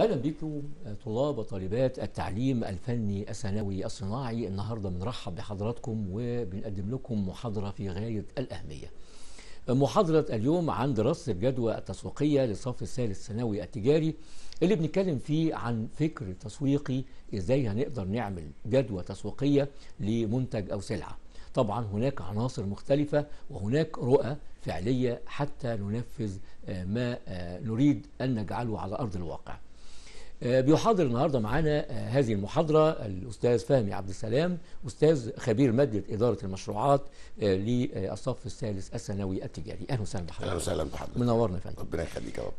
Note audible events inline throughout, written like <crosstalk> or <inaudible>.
اهلا بكم آه، طلاب وطالبات التعليم الفني الثانوي الصناعي النهارده بنرحب بحضراتكم وبنقدم لكم محاضره في غايه الاهميه. آه، محاضره اليوم عن دراسه الجدوى التسويقيه للصف الثالث الثانوي التجاري اللي بنتكلم فيه عن فكر تسويقي ازاي هنقدر نعمل جدوى تسويقيه لمنتج او سلعه. طبعا هناك عناصر مختلفة وهناك رؤى فعلية حتى ننفذ آه، ما نريد أن نجعله على أرض الواقع آه، بيحاضر النهارده معانا آه، هذه المحاضره الاستاذ فهمي عبد السلام استاذ خبير ماده اداره المشروعات آه، للصف الثالث الثانوي التجاري اهلا وسهلا بحضرتك اهلا وسهلا بحضرتك منورنا يا فندم ربنا يخليك يا رب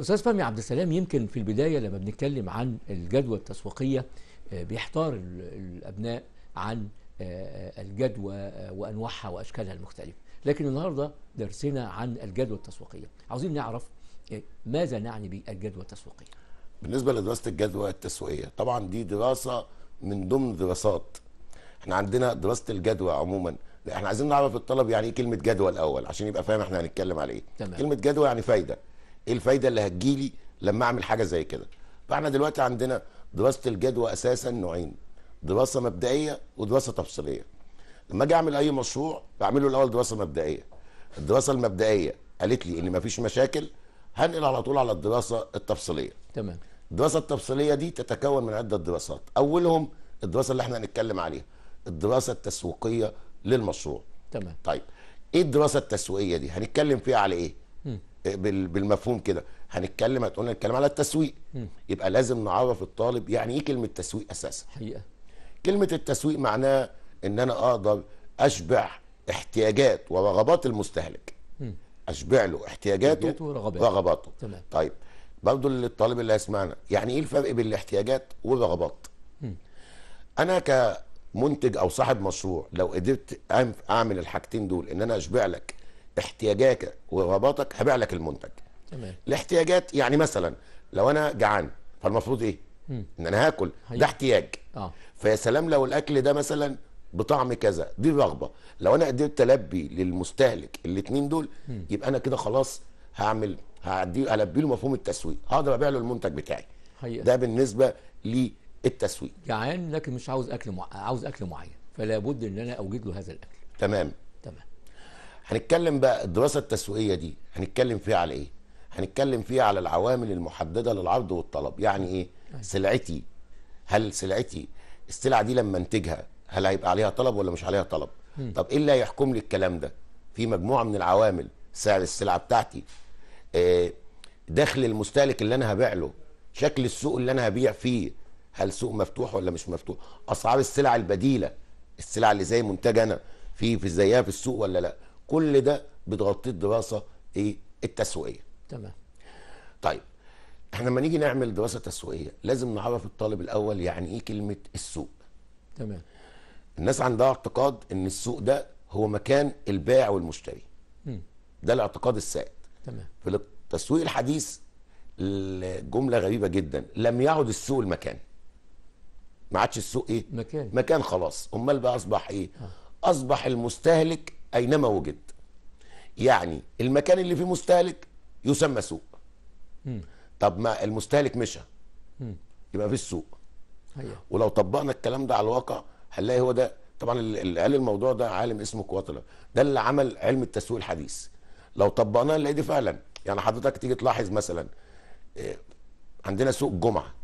استاذ فهمي عبد السلام يمكن في البدايه لما بنتكلم عن الجدوى التسويقيه بيحتار الابناء عن الجدوى وانواعها واشكالها المختلفه لكن النهارده درسنا عن الجدوى التسويقيه عاوزين نعرف ماذا نعني بالجدوى التسويقيه بالنسبه لدراسه الجدوى التسويقيه طبعا دي دراسه من ضمن دراسات احنا عندنا دراسه الجدوى عموما احنا عايزين نعرف الطلب يعني ايه كلمه جدوى الاول عشان يبقى فاهم احنا هنتكلم على ايه تمام. كلمه جدوى يعني فايده ايه الفايده اللي هتجيلي لما اعمل حاجه زي كده فاحنا دلوقتي عندنا دراسه الجدوى اساسا نوعين دراسه مبدئيه ودراسه تفصيليه لما اجي اعمل اي مشروع بعمله الاول دراسه مبدئيه الدراسه المبدئيه قالت لي ان مفيش مشاكل هنقل على طول على الدراسه التفصيليه تمام الدراسه التفصيليه دي تتكون من عده دراسات اولهم الدراسه اللي احنا هنتكلم عليها الدراسه التسويقيه للمشروع تمام طيب ايه الدراسه التسويقيه دي هنتكلم فيها على ايه مم. إيه، بالمفهوم كده هنتكلم هتقولنا الكلام على التسويق مم. يبقى لازم نعرف الطالب يعني ايه كلمه تسويق اساسا حقيقه كلمه التسويق معناها ان انا اقدر اشبع احتياجات ورغبات المستهلك مم. اشبع له احتياجاته ورغباته رغباته تمام. طيب برضو للطالب اللي هيسمعنا يعني ايه الفرق بين الاحتياجات والرغبات م. انا كمنتج او صاحب مشروع لو قدرت اعمل الحاجتين دول ان انا اشبع لك احتياجاتك ورغباتك هبيع لك المنتج تمام الاحتياجات يعني مثلا لو انا جعان فالمفروض ايه م. ان انا هاكل ده احتياج اه فيا سلام لو الاكل ده مثلا بطعم كذا دي رغبه لو انا قدرت البي للمستهلك الاثنين دول م. يبقى انا كده خلاص هعمل هعدي البي له مفهوم التسويق هقدر ابيع له المنتج بتاعي حقيقة. ده بالنسبه للتسويق جعان لكن مش عاوز اكل مع... عاوز اكل معين فلا بد ان انا اوجد له هذا الاكل تمام تمام هنتكلم بقى الدراسه التسويقيه دي هنتكلم فيها على ايه هنتكلم فيها على العوامل المحدده للعرض والطلب يعني ايه أيوة. سلعتي هل سلعتي السلعه دي لما انتجها هل هيبقى عليها طلب ولا مش عليها طلب م. طب ايه اللي هيحكم لي الكلام ده في مجموعه من العوامل سعر السلعه بتاعتي آه، دخل المستهلك اللي انا هبيع له شكل السوق اللي انا هبيع فيه هل سوق مفتوح ولا مش مفتوح اسعار السلع البديله السلع اللي زي منتج انا في في زيها في السوق ولا لا كل ده بتغطيه الدراسه ايه التسويقيه تمام طيب احنا لما نيجي نعمل دراسه تسويقيه لازم نعرف الطالب الاول يعني ايه كلمه السوق تمام الناس عندها اعتقاد ان السوق ده هو مكان البائع والمشتري م. ده الاعتقاد السائد تمام في التسويق الحديث الجمله غريبه جدا لم يعد السوق المكان ما عادش السوق ايه مكان مكان خلاص امال بقى اصبح ايه ها. آه. اصبح المستهلك اينما وجد يعني المكان اللي فيه مستهلك يسمى سوق م. طب ما المستهلك مشى يبقى في السوق هي. أيوه. ولو طبقنا الكلام ده على الواقع هنلاقي هو ده طبعا اللي قال الموضوع ده عالم اسمه كواتلر ده اللي عمل علم التسويق الحديث لو طبقناها نلاقي دي فعلا يعني حضرتك تيجي تلاحظ مثلا آه، عندنا سوق الجمعه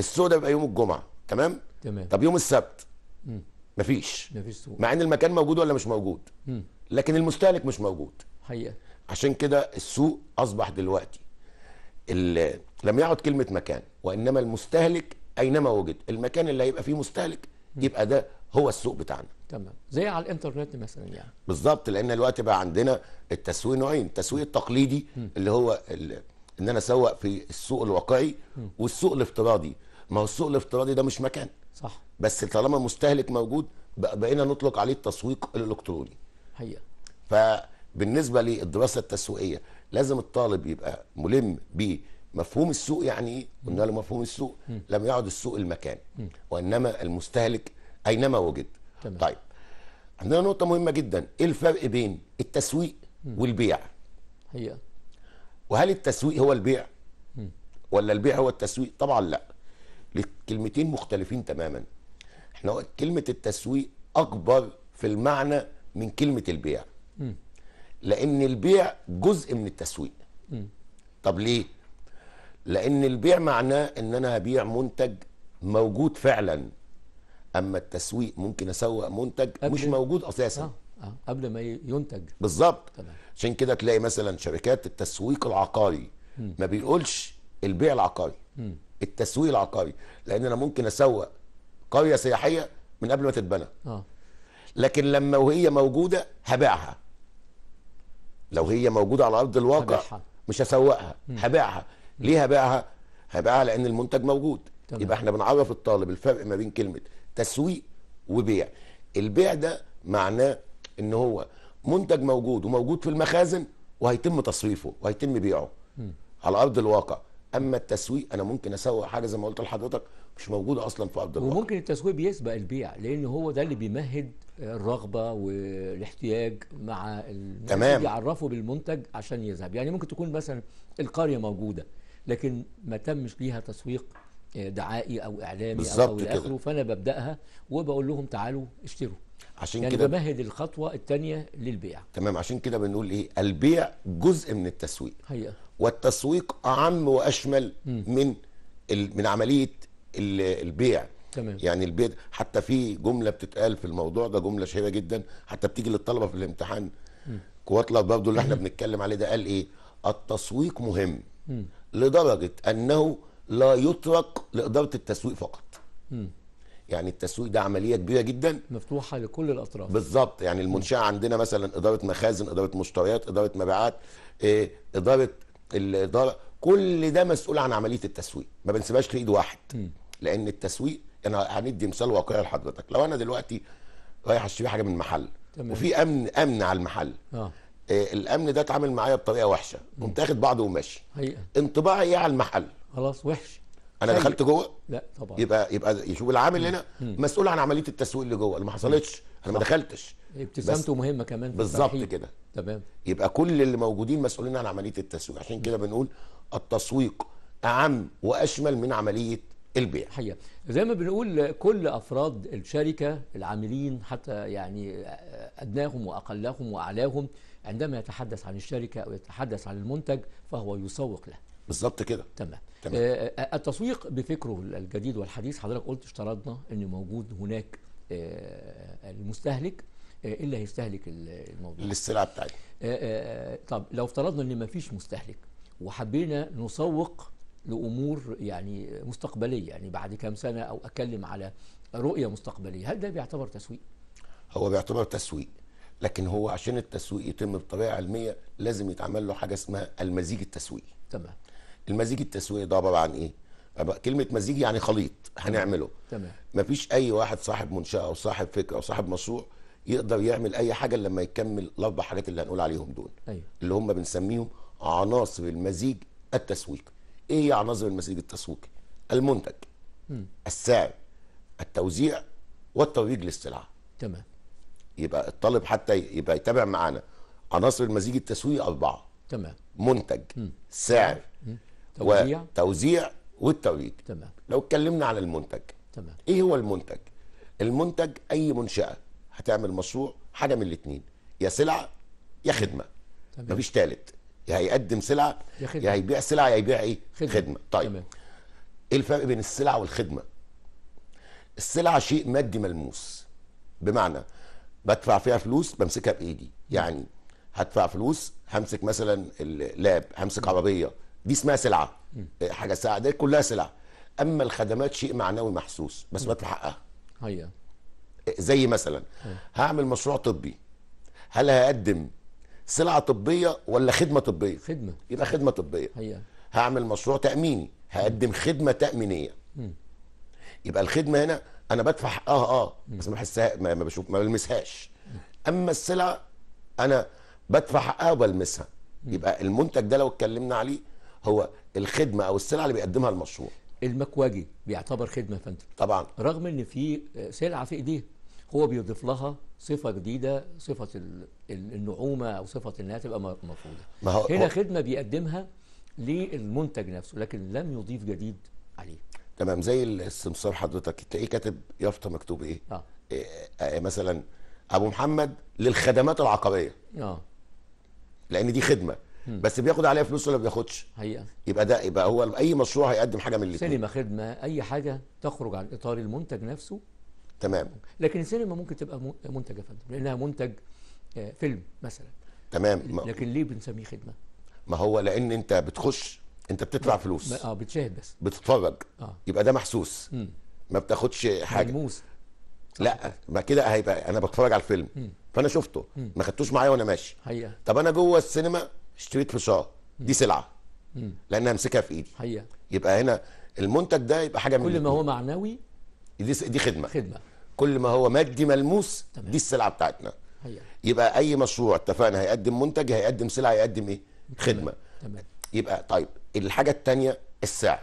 السوق ده بيبقى يوم الجمعه تمام تمام طب يوم السبت مم. مفيش مفيش سوق مع ان المكان موجود ولا مش موجود مم. لكن المستهلك مش موجود حقيقه عشان كده السوق اصبح دلوقتي لم يعد كلمه مكان وانما المستهلك اينما وجد المكان اللي هيبقى فيه مستهلك يبقى ده هو السوق بتاعنا تمام زي على الانترنت مثلا يعني بالظبط لان الوقت بقى عندنا التسويق نوعين التسويق التقليدي م. اللي هو ال... ان انا اسوق في السوق الواقعي والسوق الافتراضي ما هو السوق الافتراضي ده مش مكان صح بس طالما مستهلك موجود بقينا نطلق عليه التسويق الالكتروني حقيقه فبالنسبه للدراسه التسويقيه لازم الطالب يبقى ملم بمفهوم السوق يعني ايه قلنا له مفهوم السوق م. لم يعد السوق المكان وانما المستهلك اينما وجد تمام. طيب عندنا نقطه مهمه جدا ايه الفرق بين التسويق م. والبيع هي وهل التسويق هو البيع م. ولا البيع هو التسويق طبعا لا الكلمتين مختلفين تماما احنا كلمه التسويق اكبر في المعنى من كلمه البيع م. لان البيع جزء من التسويق م. طب ليه لان البيع معناه ان انا هبيع منتج موجود فعلا اما التسويق ممكن اسوق منتج مش موجود اساسا آه. آه. قبل ما ينتج بالظبط عشان كده تلاقي مثلا شركات التسويق العقاري م. ما بيقولش البيع العقاري م. التسويق العقاري لان انا ممكن اسوق قريه سياحيه من قبل ما تتبنى آه. لكن لما وهي موجوده هبيعها لو هي موجوده على ارض الواقع هبيعها. مش هسوقها هبيعها ليه هبيعها هبيعها لان المنتج موجود تمام. يبقى احنا بنعرف الطالب الفرق ما بين كلمه تسويق وبيع البيع ده معناه ان هو منتج موجود وموجود في المخازن وهيتم تصريفه وهيتم بيعه م. على ارض الواقع اما التسويق انا ممكن اسوق حاجه زي ما قلت لحضرتك مش موجوده اصلا في ارض الواقع وممكن التسويق بيسبق البيع لان هو ده اللي بيمهد الرغبه والاحتياج مع تمام اللي بالمنتج عشان يذهب يعني ممكن تكون مثلا القريه موجوده لكن ما تمش ليها تسويق دعائي او اعلامي بالظبط او الى اخره فانا ببداها وبقول لهم تعالوا اشتروا عشان يعني كده بمهد الخطوه الثانيه للبيع تمام عشان كده بنقول ايه البيع جزء من التسويق هي. والتسويق اعم واشمل م. من من عمليه البيع تمام. يعني البيع حتى في جمله بتتقال في الموضوع ده جمله شهيره جدا حتى بتيجي للطلبه في الامتحان كواتلا برضه اللي احنا بنتكلم عليه ده قال ايه التسويق مهم م. لدرجه انه لا يترك لاداره التسويق فقط م. يعني التسويق ده عمليه كبيره جدا مفتوحه لكل الاطراف بالظبط يعني المنشاه عندنا مثلا اداره مخازن اداره مشتريات اداره مبيعات إيه، اداره الاداره كل ده مسؤول عن عمليه التسويق ما بنسيبهاش لايد واحد م. لان التسويق انا هندي مثال واقعي لحضرتك لو انا دلوقتي رايح اشتري حاجه من محل تمام. وفي امن امن على المحل آه. إيه الامن ده اتعامل معايا بطريقه وحشه قمت اخد بعضه وماشي انطباعي ايه على المحل خلاص وحش انا دخلت جوه لا طبعا يبقى يبقى شوف العامل هنا مسؤول عن عمليه التسويق اللي جوه اللي ما حصلتش انا ما دخلتش ابتسامته مهمه كمان بالظبط كده تمام يبقى كل اللي موجودين مسؤولين عن عمليه التسويق عشان كده بنقول التسويق اعم واشمل من عمليه البيع حقيقة زي ما بنقول كل افراد الشركه العاملين حتى يعني ادناهم واقلهم واعلاهم عندما يتحدث عن الشركه او يتحدث عن المنتج فهو يسوق له بالظبط كده تمام تمام آه، آه، التسويق بفكره الجديد والحديث حضرتك قلت افترضنا ان موجود هناك آه، المستهلك اللي هيستهلك الموضوع للسلعه بتاعتي طب لو افترضنا ان ما فيش مستهلك وحبينا نسوق لامور يعني مستقبليه يعني بعد كام سنه او اتكلم على رؤيه مستقبليه هل ده بيعتبر تسويق هو بيعتبر تسويق لكن هو عشان التسويق يتم بطريقه علميه لازم يتعمل له حاجه اسمها المزيج التسويقي تمام المزيج التسويقي ده عباره عن ايه؟ كلمه مزيج يعني خليط هنعمله تمام مفيش اي واحد صاحب منشاه او صاحب فكره او صاحب مشروع يقدر يعمل اي حاجه لما يكمل الاربع حاجات اللي هنقول عليهم دول أيوة. اللي هم بنسميهم عناصر المزيج التسويقي ايه هي عناصر المزيج التسويقي المنتج م. السعر التوزيع والترويج للسلعه تمام يبقى الطالب حتى يبقى يتابع معانا عناصر المزيج التسويقي اربعه تمام منتج م. سعر م. توزيع توزيع والتوريد تمام لو اتكلمنا عن المنتج تمام ايه هو المنتج؟ المنتج اي منشاه هتعمل مشروع حاجه من الاثنين يا سلعه يا خدمه تمام. مفيش ثالث يا هيقدم سلعه يا, خدمة. يا هيبيع سلعه يا هيبيع ايه؟ خدمه, خدمة. طيب تمام. ايه الفرق بين السلعه والخدمه؟ السلعه شيء مادي ملموس بمعنى بدفع فيها فلوس بمسكها بايدي يعني هدفع فلوس همسك مثلا اللاب همسك عربيه دي اسمها سلعه إيه، حاجه ساعه دي كلها سلعه اما الخدمات شيء معنوي محسوس بس بدفع حقها هي إيه، زي مثلا هعمل مشروع طبي هل هقدم سلعه طبيه ولا خدمه طبيه خدمه يبقى خدمه طبيه هي هعمل مشروع تاميني هقدم خدمه تامينيه يبقى الخدمه هنا انا بدفع حقها اه بس ما بحسها ما بشوف ما بلمسهاش اما السلعه انا بدفع حقها وبلمسها يبقى المنتج ده لو اتكلمنا عليه هو الخدمه او السلعه اللي بيقدمها المشروع المكواجي بيعتبر خدمه يا فندم طبعا رغم ان في سلعه في ايديه هو بيضيف لها صفه جديده صفه النعومه او صفه انها تبقى مرفوضه ما هو هنا هو خدمه بيقدمها للمنتج نفسه لكن لم يضيف جديد عليه تمام زي السمسار حضرتك تلاقيه كاتب يافطه مكتوب ايه؟ آه. إيه, إيه مثلا ابو محمد للخدمات العقبيه اه لان دي خدمه بس بياخد عليها فلوس ولا ما بياخدش حقيقه يبقى ده يبقى هو اي مشروع هيقدم حاجه من الاثنين سينما خدمه اي حاجه تخرج عن اطار المنتج نفسه تمام لكن السينما ممكن تبقى منتج يا فندم لانها منتج آه، فيلم مثلا تمام لكن ليه بنسميه خدمه ما هو لان انت بتخش انت بتدفع فلوس اه بتشاهد بس بتتفرج آه. يبقى ده محسوس م. ما بتاخدش حاجه ملموس لا ما كده هيبقى انا بتفرج على الفيلم م. فانا شفته م. ما خدتوش معايا وانا ماشي حقيقة. طب انا جوه السينما اشتريت فشار دي سلعه لان امسكها في ايدي حقيقة. يبقى هنا المنتج ده يبقى حاجه من كل ما هو معنوي دي دي خدمه خدمه كل ما هو مادي ملموس تمام. دي السلعه بتاعتنا حقيقة. يبقى اي مشروع اتفقنا هيقدم منتج هيقدم سلعه هيقدم ايه خدمه تمام. يبقى طيب الحاجه الثانيه السعر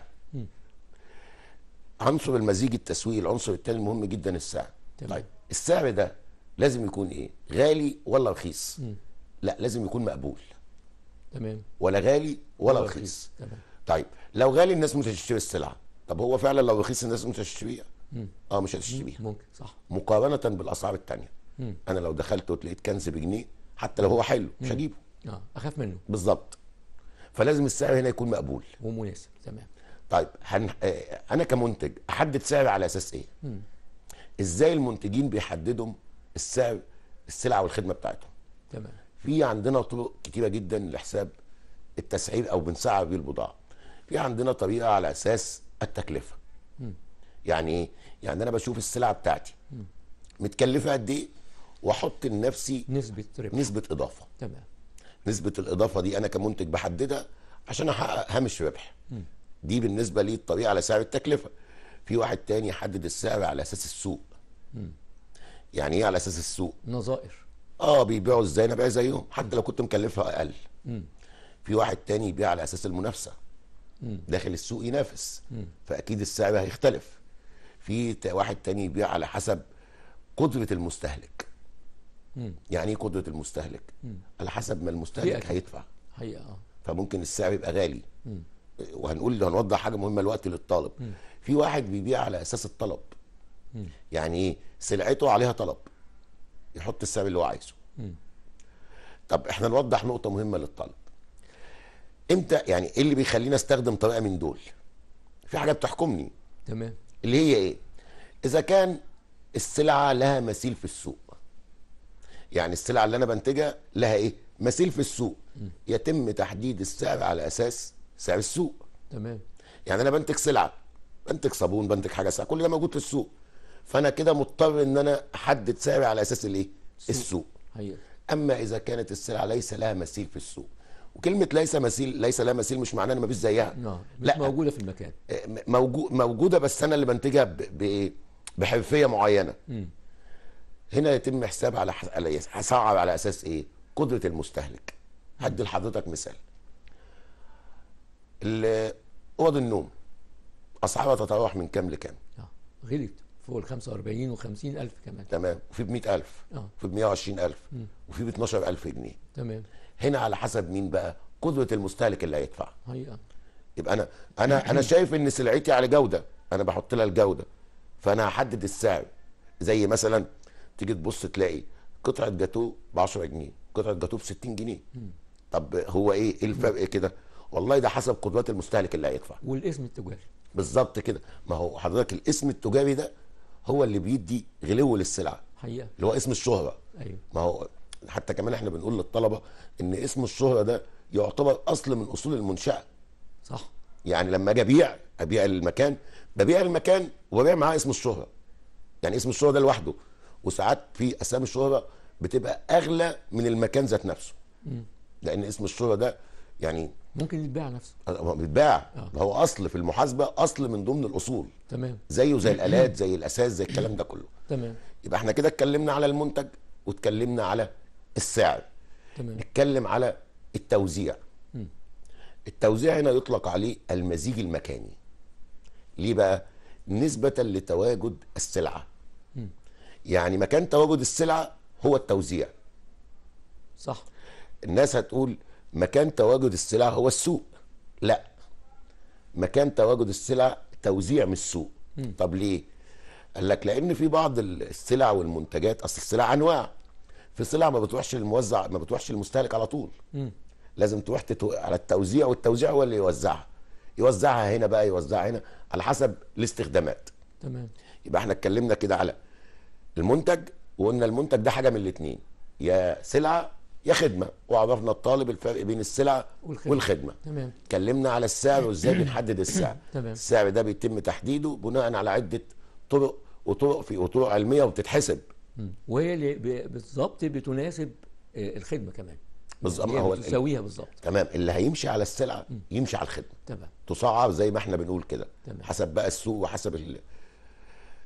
عنصر المزيج التسويقي العنصر الثاني المهم جدا السعر تمام. طيب السعر ده لازم يكون ايه غالي ولا رخيص م. لا لازم يكون مقبول تمام ولا غالي ولا رخيص تمام طيب لو غالي الناس مش هتشتري السلعه طب هو فعلا لو رخيص الناس مش هتشتريها اه مش هتشتريها ممكن صح مقارنه بالاسعار الثانيه انا لو دخلت ولقيت كنز بجنيه حتى لو هو حلو مش هجيبه اه اخاف منه بالظبط فلازم السعر هنا يكون مقبول ومناسب تمام طيب هن... آه، انا كمنتج احدد سعر على اساس ايه؟ مم. ازاي المنتجين بيحددوا السعر السلعه والخدمه بتاعتهم؟ تمام في عندنا طرق كتيره جدا لحساب التسعير او بنسعر بيه البضاعه في عندنا طريقه على اساس التكلفه يعني ايه يعني انا بشوف السلعه بتاعتي متكلفه قد ايه واحط لنفسي نسبه ربح. نسبه اضافه تمام نسبه الاضافه دي انا كمنتج بحددها عشان احقق هامش ربح دي بالنسبه لي الطريقه على سعر التكلفه في واحد تاني يحدد السعر على اساس السوق يعني ايه على اساس السوق نظائر اه بيبيعوا ازاي انا بيع زيهم حتى لو كنت مكلفها اقل م. في واحد تاني يبيع على اساس المنافسه م. داخل السوق ينافس م. فاكيد السعر هيختلف في واحد تاني يبيع على حسب قدره المستهلك م. يعني ايه قدره المستهلك م. على حسب ما المستهلك هيدفع حقيقة. آه. فممكن السعر يبقى غالي م. وهنقول هنوضح حاجه مهمه الوقت للطالب م. في واحد بيبيع على اساس الطلب م. يعني ايه سلعته عليها طلب م. يحط السعر اللي هو عايزه م. طب احنا نوضح نقطه مهمه للطالب امتى يعني ايه اللي بيخليني استخدم طريقه من دول في حاجه بتحكمني تمام اللي هي ايه اذا كان السلعه لها مثيل في السوق يعني السلعه اللي انا بنتجها لها ايه مثيل في السوق م. يتم تحديد السعر على اساس سعر السوق تمام يعني انا بنتج سلعه بنتج صابون بنتج حاجه سلعة. كل ده موجود في السوق فانا كده مضطر ان انا احدد سعري على اساس الايه السوق أيوة. اما اذا كانت السلعه ليس لها مثيل في السوق وكلمه ليس مثيل ليس لها مثيل مش معناه ان مفيش زيها لا نعم، مش لا موجوده في المكان آه، موجو موجوده بس انا اللي بنتجها بحرفيه معينه م. هنا يتم حساب على اسعر على اساس ايه قدره المستهلك هدي لحضرتك مثال اوض النوم اسعارها تتراوح من كام لكام آه، غلت فوق ال 45 و 50 ألف كمان تمام وفي ب 100000 اه وفي ب 120000 وفي ب 12000 جنيه تمام هنا على حسب مين بقى قدرة المستهلك اللي هيدفع حقيقة يبقى أنا أنا أنا <clears throat> شايف إن سلعتي على جودة أنا بحط لها الجودة فأنا هحدد السعر زي مثلا تيجي تبص تلاقي قطعة جاتوه ب 10 جنيه قطعة جاتوه ب 60 جنيه طب هو إيه إيه الفرق كده والله ده حسب قدرات المستهلك اللي هيدفع والاسم التجاري بالظبط كده ما هو حضرتك الاسم التجاري ده هو اللي بيدي غلو للسلعه حقيقة. اللي هو اسم الشهره ايوه ما هو حتى كمان احنا بنقول للطلبه ان اسم الشهره ده يعتبر اصل من اصول المنشاه صح يعني لما اجي ابيع ابيع المكان ببيع المكان وببيع معاه اسم الشهره يعني اسم الشهره ده لوحده وساعات في اسامي الشهره بتبقى اغلى من المكان ذات نفسه م. لان اسم الشهره ده يعني ممكن يتباع نفسه أه، بيتباع آه. ما هو اصل في المحاسبه اصل من ضمن الاصول تمام زيه زي الالات زي الاساس زي الكلام ده كله تمام يبقى احنا كده اتكلمنا على المنتج واتكلمنا على السعر تمام نتكلم على التوزيع مم. التوزيع هنا يطلق عليه المزيج المكاني ليه بقى نسبه لتواجد السلعه مم. يعني مكان تواجد السلعه هو التوزيع صح الناس هتقول مكان تواجد السلع هو السوق لا مكان تواجد السلع توزيع من السوق م. طب ليه قال لك لان في بعض السلع والمنتجات اصل السلع انواع في سلع ما بتروحش للموزع ما بتروحش للمستهلك على طول م. لازم تروح تتو... على التوزيع والتوزيع هو اللي يوزعها يوزعها هنا بقى يوزعها هنا على حسب الاستخدامات تمام يبقى احنا اتكلمنا كده على المنتج وقلنا المنتج ده حاجه من الاثنين يا سلعه يا خدمه وعرفنا الطالب الفرق بين السلعه والخدمه, والخدمة. تمام. اتكلمنا على السعر وازاي بنحدد السعر <clears throat> تمام. السعر ده بيتم تحديده بناء على عده طرق وطرق في وطرق علميه وبتتحسب وهي اللي بالظبط بتناسب آه، الخدمه كمان بالظبط يعني هو تساويها بالظبط تمام اللي هيمشي على السلعه يمشي على الخدمه تمام تسعر زي ما احنا بنقول كده حسب بقى السوق وحسب ال...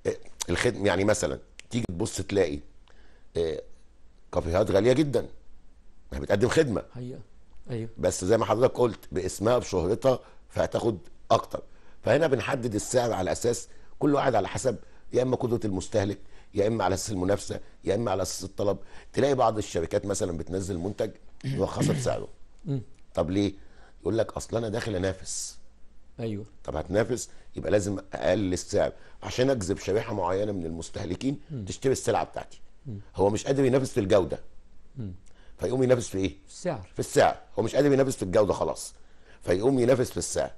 آه، الخدمه يعني مثلا تيجي تبص تلاقي آه، كافيهات غاليه جدا هي يعني بتقدم خدمه ايوه ايوه بس زي ما حضرتك قلت باسمها بشهرتها فهتاخد اكتر فهنا بنحدد السعر على اساس كل واحد على حسب يا اما قدره المستهلك يا اما على اساس المنافسه يا اما على اساس الطلب تلاقي بعض الشركات مثلا بتنزل منتج مرخصه بسعره <coughs> طب ليه يقول لك اصل انا داخل انافس ايوه طب هتنافس يبقى لازم اقلل السعر عشان اجذب شريحه معينه من المستهلكين تشتري السلعه بتاعتي هو مش قادر ينافس في الجوده فيقوم ينافس في ايه؟ في السعر في السعر هو مش قادر ينافس في الجوده خلاص فيقوم ينافس في السعر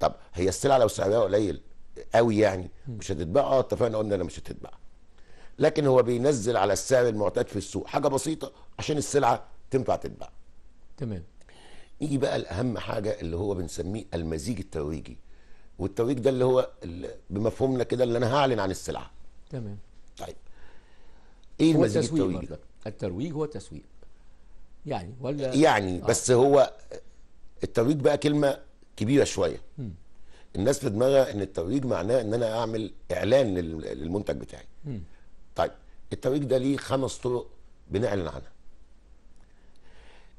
طب هي السلعه لو سعرها قليل قوي يعني مش هتتباع اه اتفقنا قلنا لا مش هتتباع لكن هو بينزل على السعر المعتاد في السوق حاجه بسيطه عشان السلعه تنفع تتباع تمام نيجي بقى الاهم حاجه اللي هو بنسميه المزيج الترويجي والترويج ده اللي هو بمفهومنا كده اللي انا هعلن عن السلعه تمام طيب ايه المزيج الترويجي ده الترويج هو التسويق يعني ولا يعني آه. بس هو الترويج بقى كلمه كبيره شويه م. الناس في دماغها ان الترويج معناه ان انا اعمل اعلان للمنتج بتاعي م. طيب الترويج ده ليه خمس طرق بنعلن عنها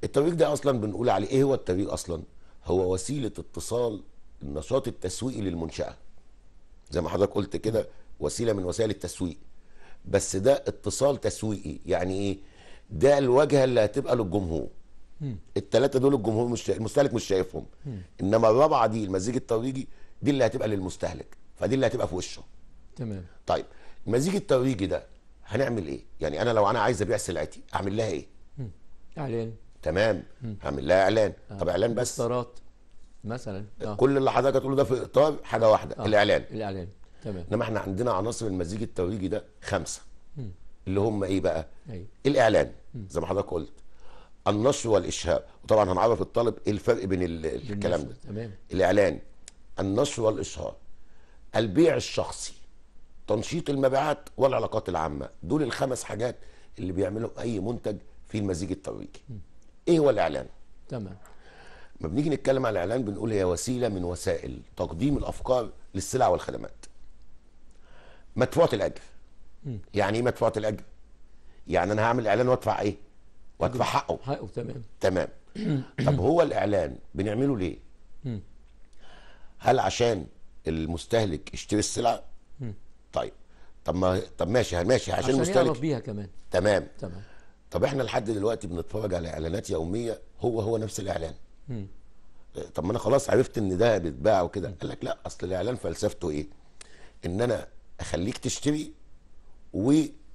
الترويج ده اصلا بنقول عليه ايه هو الترويج اصلا هو وسيله اتصال النشاط التسويقي للمنشاه زي ما حضرتك قلت كده وسيله من وسائل التسويق بس ده اتصال تسويقي يعني ايه ده الواجهه اللي هتبقى للجمهور الثلاثه دول الجمهور مش المستهلك مش شايفهم انما الرابعه دي المزيج الترويجي دي اللي هتبقى للمستهلك فدي اللي هتبقى في وشه تمام طيب المزيج الترويجي ده هنعمل ايه يعني انا لو انا عايز ابيع سلعتي اعمل لها ايه اعلان تمام هعمل لها اعلان آه. طب اعلان بس اطارات مثلا آه. كل اللي حضرتك هتقوله ده في اطار حاجه واحده آه. الاعلان الاعلان تمام انما احنا عندنا عناصر المزيج الترويجي ده خمسه م. اللي هم ايه بقى أي. الاعلان زي ما حضرتك قلت النشر والاشهار وطبعا هنعرف الطالب ايه الفرق بين الكلام ده تمام الاعلان النشر والاشهار البيع الشخصي تنشيط المبيعات والعلاقات العامه دول الخمس حاجات اللي بيعملهم اي منتج في المزيج الترويجي ايه هو الاعلان تمام ما بنيجي نتكلم على الاعلان بنقول هي وسيله من وسائل تقديم الافكار للسلع والخدمات مدفوعه الاجر يعني ايه مدفوعه الاجر يعني انا هعمل اعلان وادفع ايه وادفع حقه حقه تمام تمام <clears throat> طب هو الاعلان بنعمله ليه هل عشان المستهلك يشتري السلعه طيب طب ما طب ماشي ماشي عشان, عشان المستهلك بيها كمان تمام تمام طب احنا لحد دلوقتي بنتفرج على اعلانات يوميه هو هو نفس الاعلان طب ما انا خلاص عرفت ان ده بيتباع وكده قال لك لا اصل الاعلان فلسفته ايه ان انا اخليك تشتري و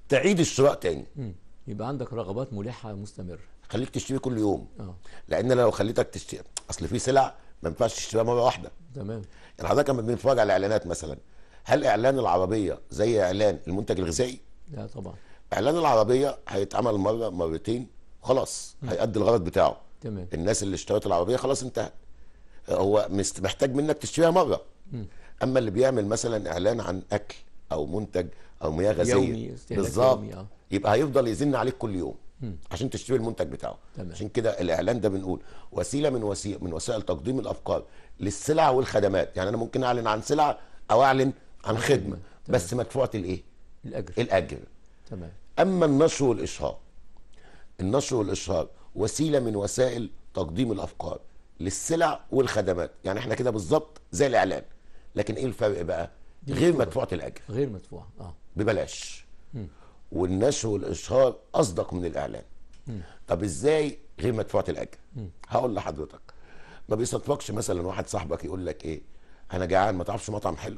تعيد الشراء تاني مم. يبقى عندك رغبات ملحه مستمر خليك تشتري كل يوم أوه. لان لو خليتك تشتري اصل في سلع ما ينفعش تشتريها مره واحده تمام يعني حضرتك لما بنتفرج على اعلانات مثلا هل اعلان العربيه زي اعلان المنتج الغذائي؟ لا طبعا اعلان العربيه هيتعمل مره مرتين خلاص هيأدي الغرض بتاعه تمام الناس اللي اشترت العربيه خلاص انتهت هو محتاج منك تشتريها مره م. اما اللي بيعمل مثلا اعلان عن اكل او منتج او مياه غازيه بالظبط آه. يبقى هيفضل يزن عليك كل يوم عشان تشتري المنتج بتاعه تمام. عشان كده الاعلان ده بنقول وسيله من وسيله من وسائل تقديم الافكار للسلع والخدمات يعني انا ممكن اعلن عن سلعه او اعلن عن خدمه تمام. بس مدفوعه الايه الاجر الاجر تمام اما النشر والاشهار النشر والاشهار وسيله من وسائل تقديم الافكار للسلع والخدمات يعني احنا كده بالظبط زي الاعلان لكن ايه الفرق بقى غير مدفوعه الاجر غير مدفوعه اه ببلاش والنشر والاشهار اصدق من الاعلان طب ازاي غير مدفوعه الاجر هقول لحضرتك ما بيصدفكش مثلا واحد صاحبك يقول لك ايه انا جعان ما تعرفش مطعم حلو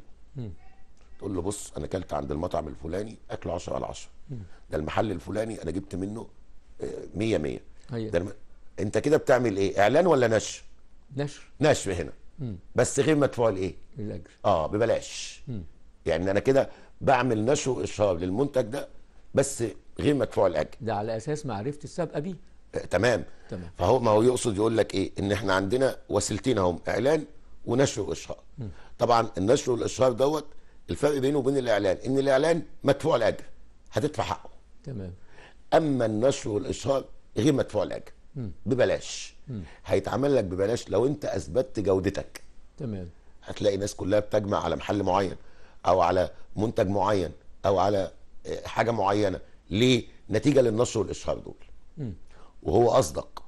تقول له بص انا اكلت عند المطعم الفلاني اكله 10 على 10 ده المحل الفلاني انا جبت منه 100 آه، 100 أيوة. ده الم... انت كده بتعمل ايه اعلان ولا نشر نشر نشر هنا مم. بس غير مدفوع الايه الاجر اه ببلاش مم. يعني انا كده بعمل نشر واشهار للمنتج ده بس غير مدفوع الاجر ده على اساس معرفتي السابقه بيه آه، تمام تمام فهو ما هو يقصد يقول لك ايه ان احنا عندنا وسيلتين اهم اعلان ونشر واشهار طبعا النشر والاشهار دوت الفرق بينه وبين الاعلان ان الاعلان مدفوع الاجر هتدفع حقه تمام اما النشر والاشهار غير مدفوع الاجر ببلاش هيتعمل لك ببلاش لو انت اثبتت جودتك تمام هتلاقي ناس كلها بتجمع على محل معين او على منتج معين او على آه، حاجه معينه ليه نتيجه للنص والاشهار دول وهو اصدق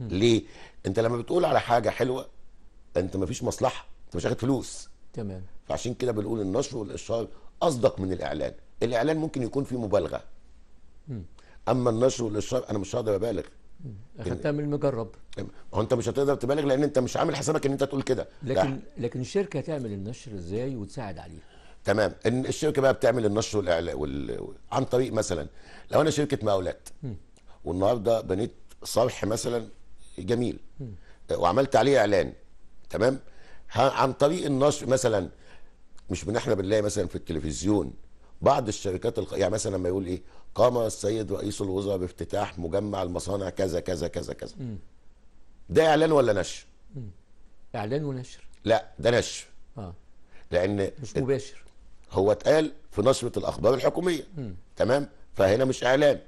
ليه انت لما بتقول على حاجه حلوه انت مفيش مصلحه انت مش واخد فلوس تمام فعشان كده بنقول النشر والاشهار اصدق من الاعلان الاعلان ممكن يكون فيه مبالغه اما النشر والاشهار انا مش هقدر ابالغ اخدتها من المجرب هو انت مش هتقدر تبالغ لان انت مش عامل حسابك ان انت تقول كده لكن لا. لكن الشركه هتعمل النشر ازاي وتساعد عليه تمام ان الشركه بقى بتعمل النشر والاعلان وال... عن طريق مثلا لو انا شركه مقاولات والنهارده بنيت صرح مثلا جميل وعملت عليه اعلان تمام عن طريق النشر مثلا مش من احنا بنلاقي مثلا في التلفزيون بعض الشركات الق... يعني مثلا لما يقول ايه قام السيد رئيس الوزراء بافتتاح مجمع المصانع كذا كذا كذا كذا ده اعلان ولا نشر اعلان ونشر لا ده نشر اه لان مش مباشر هو اتقال في نشره الاخبار الحكوميه م. تمام فهنا مش اعلان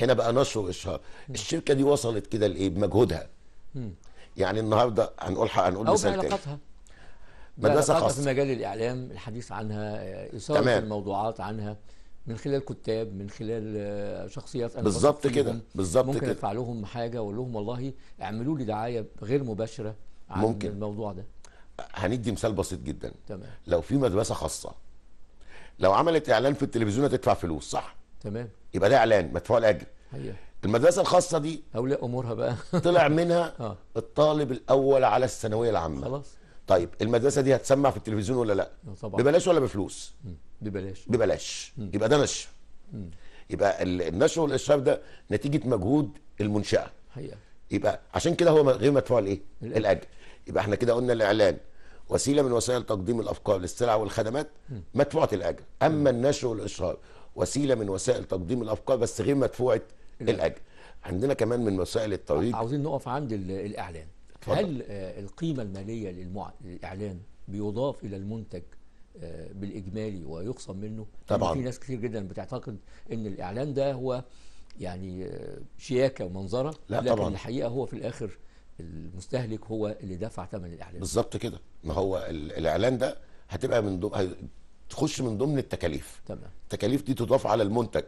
هنا بقى نشر واشهار الشركه دي وصلت كده لايه بمجهودها يعني النهارده هنقول هنقول مثال تاني مدرسه خاصه في مجال الاعلام الحديث عنها آه، اثاره الموضوعات عنها من خلال كتاب من خلال آه، شخصيات انا بالظبط كده بالظبط كده ممكن ادفع لهم حاجه واقول لهم والله اعملوا لي دعايه غير مباشره عن ممكن. الموضوع ده هندي مثال بسيط جدا تمام. لو في مدرسه خاصه لو عملت اعلان في التلفزيون هتدفع فلوس صح تمام يبقى ده اعلان مدفوع الاجر ايوه المدرسه الخاصه دي اولياء امورها بقى <laughs> طلع منها آه. الطالب الاول على الثانويه العامه خلاص طيب المدرسه دي هتسمع في التلفزيون ولا لا آه، طبعا ببلاش ولا بفلوس ببلاش ببلاش م. يبقى ده نشر يبقى النشر والاشراف ده نتيجه مجهود المنشاه حقيقة. يبقى عشان كده هو غير مدفوع الايه الاجر يبقى احنا كده قلنا الاعلان وسيله من وسائل تقديم الافكار للسلع والخدمات مدفوعه الاجر اما النشر والاشهار وسيله من وسائل تقديم الافكار بس غير مدفوعه إيه. الاجر عندنا كمان من وسائل الترويج عاوزين نقف عند الاعلان فضل. هل آه، القيمه الماليه للاعلان بيضاف الى المنتج آه، بالاجمالي ويخصم منه طبعا في ناس كتير جدا بتعتقد ان الاعلان ده هو يعني آه، شياكه ومنظره لا لكن طبعا. الحقيقه هو في الاخر المستهلك هو اللي دفع ثمن الاعلان بالظبط كده ما هو الاعلان ده هتبقى من ضمن تخش من ضمن التكاليف تمام التكاليف دي تضاف على المنتج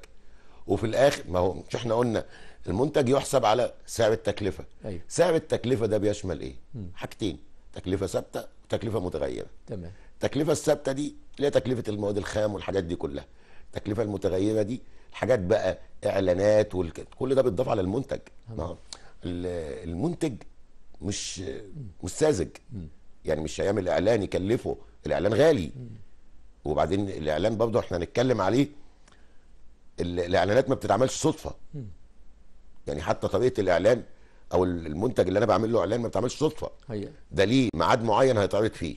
وفي الاخر ما هو مش احنا قلنا المنتج يحسب على سعر التكلفه أيوه. سعر التكلفه ده بيشمل ايه م. حاجتين تكلفه ثابته وتكلفه متغيره تمام التكلفه الثابته دي اللي هي تكلفه المواد الخام والحاجات دي كلها التكلفه المتغيره دي حاجات بقى اعلانات وكل ده بيتضاف على المنتج ما المنتج مش مش ساذج يعني مش هيعمل اعلان يكلفه الاعلان غالي وبعدين الاعلان برضه احنا هنتكلم عليه الاعلانات ما بتتعملش صدفه يعني حتى طريقه الاعلان او المنتج اللي انا بعمل له اعلان ما بتعملش صدفه ده ليه ميعاد معين هيتعرض فيه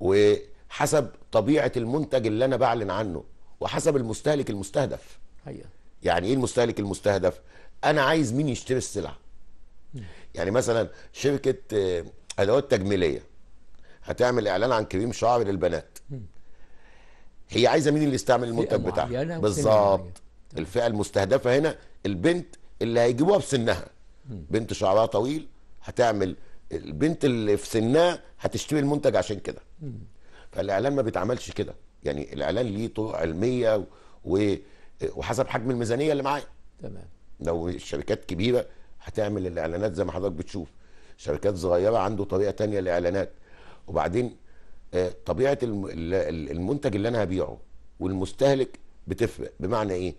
وحسب طبيعه المنتج اللي انا بعلن عنه وحسب المستهلك المستهدف هي. يعني ايه المستهلك المستهدف انا عايز مين يشتري السلعه يعني مثلا شركه آه، ادوات تجميليه هتعمل اعلان عن كريم شعر للبنات هي عايزه مين اللي يستعمل المنتج بتاعها بالظبط الفئه المستهدفه هنا البنت اللي هيجيبوها في سنها بنت شعرها طويل هتعمل البنت اللي في سنها هتشتري المنتج عشان كده فالاعلان ما بيتعملش كده يعني الاعلان ليه طرق علميه و... وحسب حجم الميزانيه اللي معايا تمام لو الشركات كبيره هتعمل الاعلانات زي ما حضرتك بتشوف شركات صغيره عنده طريقه تانية للاعلانات وبعدين آه، طبيعه المنتج اللي انا هبيعه والمستهلك بتفرق بمعنى ايه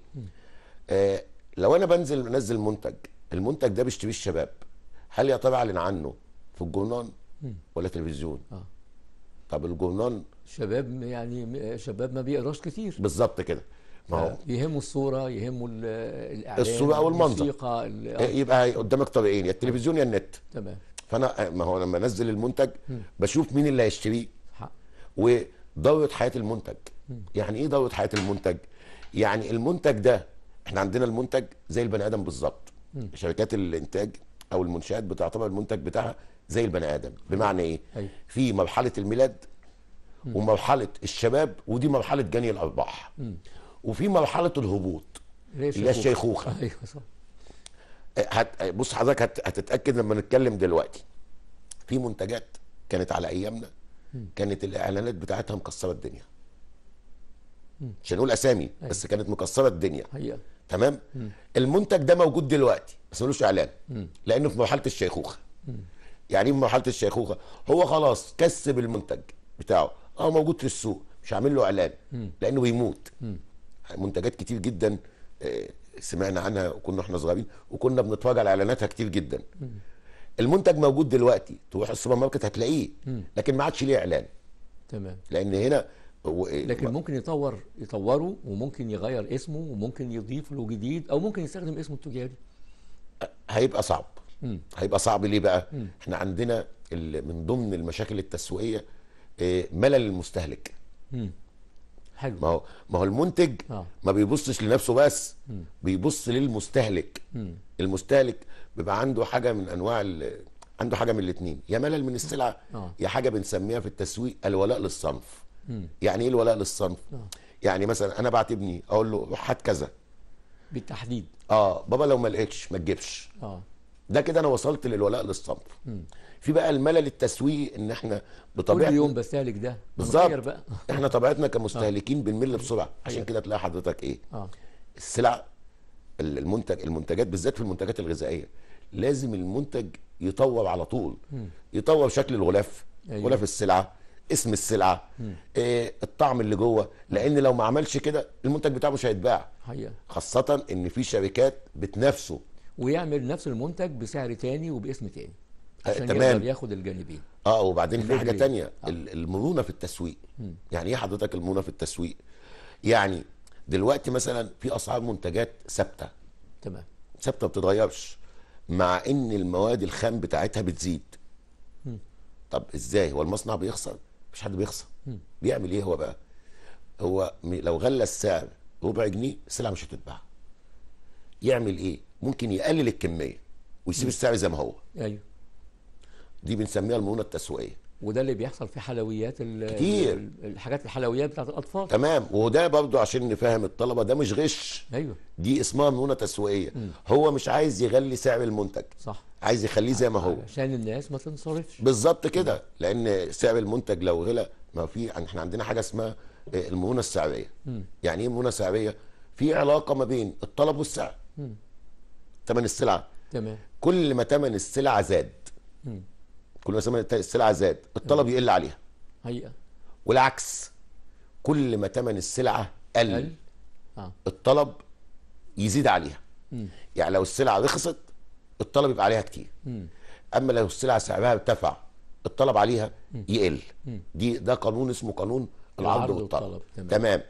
آه، لو انا بنزل انزل منتج المنتج ده بيشتريه الشباب هل يا ترى اعلن عنه في الجورنان ولا تلفزيون آه. طب الجورنان شباب يعني آه، شباب ما بيقراش كتير بالظبط كده نعم. يهمه الصوره يهمه الاعلام الصوره او المنظر إيه، يبقى قدامك طريقين يا التلفزيون يا النت تمام فانا آه، ما هو لما انزل المنتج بشوف مين اللي هيشتريه ودوره حياه المنتج يعني ايه دوره حياه المنتج يعني المنتج ده احنا عندنا المنتج زي البني ادم بالظبط شركات الانتاج او المنشات بتعتبر المنتج بتاعها زي البني ادم بمعنى ايه في مرحله الميلاد ومرحله الشباب ودي مرحله جني الارباح وفي مرحله الهبوط اللي هي الشيخوخه ايوه صح أه، هت... أه، بص حضرتك هت... هتتاكد لما نتكلم دلوقتي في منتجات كانت على ايامنا كانت الاعلانات بتاعتها مكسره الدنيا مش هنقول اسامي أيوة. بس كانت مكسره الدنيا تمام المنتج ده موجود دلوقتي بس ملوش اعلان لانه في مرحله الشيخوخه يعني ايه مرحله الشيخوخه هو خلاص كسب المنتج بتاعه اه موجود في السوق مش هعمل له اعلان لانه بيموت منتجات كتير جدا آه، سمعنا عنها وكنا احنا صغيرين وكنا بنتفرج على اعلاناتها كتير جدا المنتج موجود دلوقتي تروح السوبر ماركت هتلاقيه لكن ما عادش ليه اعلان تمام لان هنا و... آه، لكن ممكن يطور يطوره وممكن يغير اسمه وممكن يضيف له جديد او ممكن يستخدم اسمه التجاري آه، هيبقى صعب مم. هيبقى صعب ليه بقى مم. احنا عندنا من ضمن المشاكل التسويقيه ملل المستهلك مم. حلو ما هو ما هو المنتج آه. ما بيبصش لنفسه بس م. بيبص للمستهلك م. المستهلك بيبقى عنده حاجه من انواع عنده حاجه من الاثنين يا ملل من السلعه آه. يا حاجه بنسميها في التسويق الولاء للصنف م. يعني ايه الولاء للصنف آه. يعني مثلا انا بعت ابني اقول له هات كذا بالتحديد اه بابا لو ما لقيتش ما تجيبش اه ده كده انا وصلت للولاء للصنف في بقى الملل التسويقي ان احنا بطبيعتنا كل يوم بستهلك ده بالظبط احنا طبيعتنا كمستهلكين آه. بنمل بسرعه أيوة. عشان كده تلاقي حضرتك ايه آه. السلع المنتج المنتجات بالذات في المنتجات الغذائيه لازم المنتج يطور على طول يطور شكل الغلاف أيوه. غلاف السلعه اسم السلعه إيه الطعم اللي جوه لان لو ما عملش كده المنتج بتاعه مش هيتباع خاصه ان في شركات بتنافسه ويعمل نفس المنتج بسعر تاني وباسم تاني آه، عشان تمام. يقدر ياخد الجانبين اه وبعدين في حاجه تانية آه. المرونه في التسويق م. يعني ايه حضرتك المرونه في التسويق يعني دلوقتي مثلا في اسعار منتجات ثابته تمام ثابته ما بتتغيرش مع ان المواد الخام بتاعتها بتزيد م. طب ازاي هو المصنع بيخسر مش حد بيخسر م. بيعمل ايه هو بقى هو لو غلى السعر ربع جنيه السلعه مش هتتباع يعمل ايه ممكن يقلل الكميه ويسيب السعر زي ما هو ايوه دي بنسميها المرونه التسويقيه وده اللي بيحصل في حلويات كتير الحاجات الحلويات بتاعت الاطفال تمام وده برضه عشان نفهم الطلبه ده مش غش ايوه دي اسمها مرونه تسويقيه هو مش عايز يغلي سعر المنتج صح عايز يخليه زي ما هو عشان الناس ما تنصرفش بالظبط كده لان سعر المنتج لو غلى ما في احنا عندنا حاجه اسمها آه، المرونه السعريه يعني ايه مرونه سعريه في علاقه ما بين الطلب والسعر ثمن السلعه تمام كل ما ثمن السلعه زاد مم. كل ما ثمن السلعه زاد الطلب يقل عليها حقيقه والعكس كل ما ثمن السلعه قل, قل. آه. الطلب يزيد عليها مم. يعني لو السلعه رخصت الطلب يبقى عليها كتير مم. اما لو السلعه سعرها ارتفع الطلب عليها مم. يقل مم. دي ده قانون اسمه قانون العرض والطلب والطلب. تمام. تمام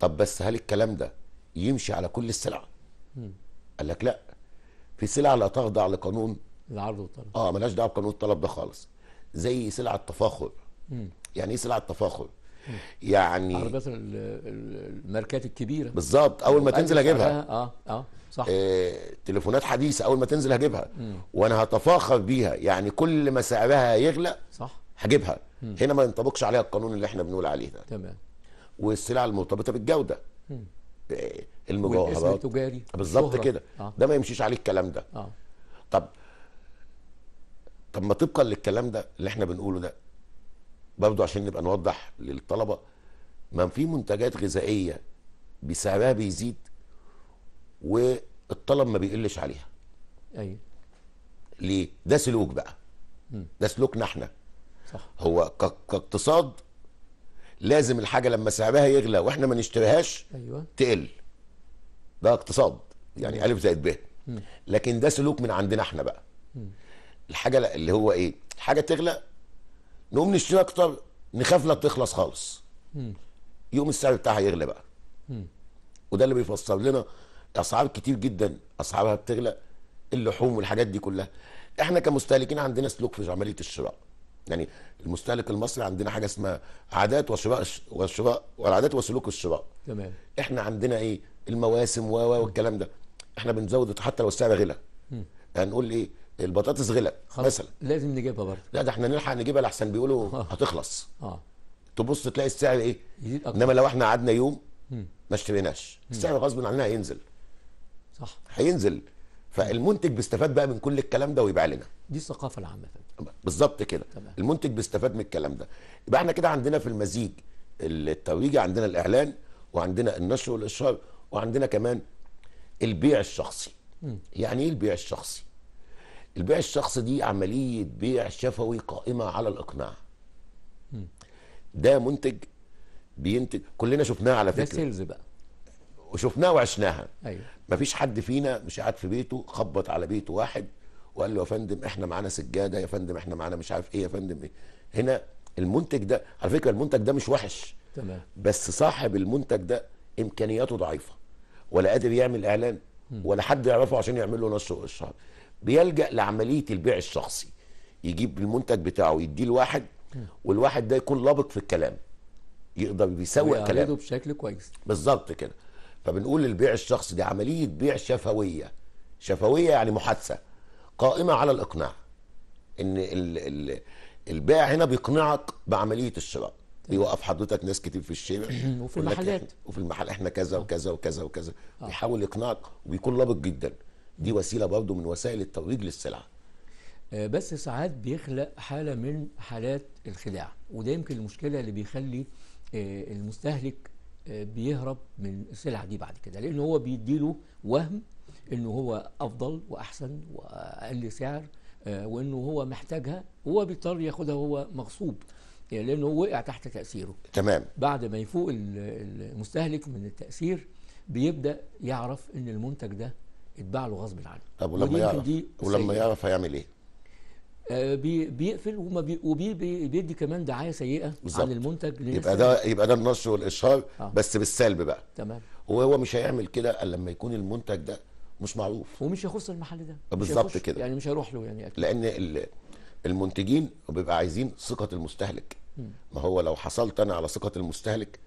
طب بس هل الكلام ده يمشي على كل السلع م. قال لك لا في سلع لا تخضع لقانون العرض والطلب اه ملهاش دعوه بقانون الطلب ده خالص زي سلع التفاخر مم. يعني ايه سلع التفاخر مم. يعني عربيات الماركات الكبيره بالظبط اول ما تنزل اجيبها اه اه صح آه، تليفونات حديثه اول ما تنزل هجيبها وانا هتفاخر بيها يعني كل ما سعرها يغلى صح هجيبها مم. هنا ما ينطبقش عليها القانون اللي احنا بنقول عليه ده تمام والسلع المرتبطه بالجوده مم. آه، المجوهرات والاسم التجاري بالظبط كده آه. ده ما يمشيش عليه الكلام ده آه. طب طب ما طبقا للكلام ده اللي احنا بنقوله ده برضه عشان نبقى نوضح للطلبه ما في منتجات غذائيه بسعرها بيزيد والطلب ما بيقلش عليها ايوه ليه ده سلوك بقى م. ده سلوكنا احنا صح هو كاقتصاد لازم الحاجه لما سعرها يغلى واحنا ما نشتريهاش ايوه تقل ده اقتصاد يعني الف زائد ب لكن ده سلوك من عندنا احنا بقى الحاجه اللي هو ايه حاجه تغلى نقوم نشتري اكتر نخاف لا تخلص خالص يقوم السعر بتاعها يغلى بقى وده اللي بيفسر لنا اسعار كتير جدا اسعارها بتغلى اللحوم والحاجات دي كلها احنا كمستهلكين عندنا سلوك في عمليه الشراء يعني المستهلك المصري عندنا حاجه اسمها عادات وشراء وشراء والعادات وسلوك الشراء تمام احنا عندنا ايه المواسم و والكلام ده احنا بنزود حتى لو السعر غلى هنقول يعني ايه البطاطس غلى مثلا لازم نجيبها برضه لا ده احنا نلحق نجيبها لاحسن بيقولوا آه. <laughs> هتخلص اه تبص تلاقي السعر ايه يزيد اكتر انما لو احنا قعدنا يوم ما اشتريناش السعر غصب عننا هينزل صح هينزل فالمنتج بيستفاد بقى من كل الكلام ده ويبيع لنا دي الثقافه العامه بالظبط كده المنتج بيستفاد من الكلام ده يبقى احنا كده عندنا في المزيج الترويجي عندنا الاعلان وعندنا النشر والاشهار وعندنا كمان البيع الشخصي م. يعني ايه البيع الشخصي البيع الشخصي دي عمليه بيع شفوي قائمه على الاقناع م. ده منتج بينتج كلنا شفناه على فكره ده سيلز بقى وشفناها وعشناها ايوه مفيش حد فينا مش قاعد في بيته خبط على بيته واحد وقال له يا فندم احنا معانا سجاده يا فندم احنا معانا مش عارف ايه يا فندم ايه هنا المنتج ده على فكره المنتج ده مش وحش تمام بس صاحب المنتج ده امكانياته ضعيفه ولا قادر يعمل اعلان ولا حد يعرفه عشان يعمل له نشر الشهر بيلجا لعمليه البيع الشخصي يجيب المنتج بتاعه يديه لواحد والواحد ده يكون لابق في الكلام يقدر بيسوق كلامه بشكل كويس بالظبط كده فبنقول البيع الشخصي دي عمليه بيع شفويه شفويه يعني محادثه قائمه على الاقناع ان ال ال البيع هنا بيقنعك بعمليه الشراء بيوقف حضرتك ناس كتير في الشارع <clears throat> وفي المحلات وفي المحل احنا كذا آه. وكذا وكذا وكذا آه. بيحاول يقنعك وبيكون لابق جدا دي وسيله برضه من وسائل الترويج للسلعه آه، بس ساعات بيخلق حاله من حالات الخداع وده يمكن المشكله اللي بيخلي المستهلك بيهرب من السلعه دي بعد كده لان هو بيديله وهم انه هو افضل واحسن واقل سعر آه، وانه هو محتاجها هو بيضطر ياخدها هو مغصوب يعني لانه وقع تحت تاثيره تمام بعد ما يفوق المستهلك من التاثير بيبدا يعرف ان المنتج ده اتباع له غصب عنه طب ولما يعرف دي ولما يعرف هيعمل ايه آه، بي بيقفل وبيدي وبي بي كمان دعايه سيئه بالزبط. عن المنتج يبقى ده يبقى ده النشر والاشهار آه. بس بالسلب بقى تمام وهو مش هيعمل كده الا لما يكون المنتج ده مش معروف ومش يخص المحل ده بالظبط كده يعني مش هيروح له يعني أكيد. لان المنتجين بيبقى عايزين ثقه المستهلك م. ما هو لو حصلت انا على ثقه المستهلك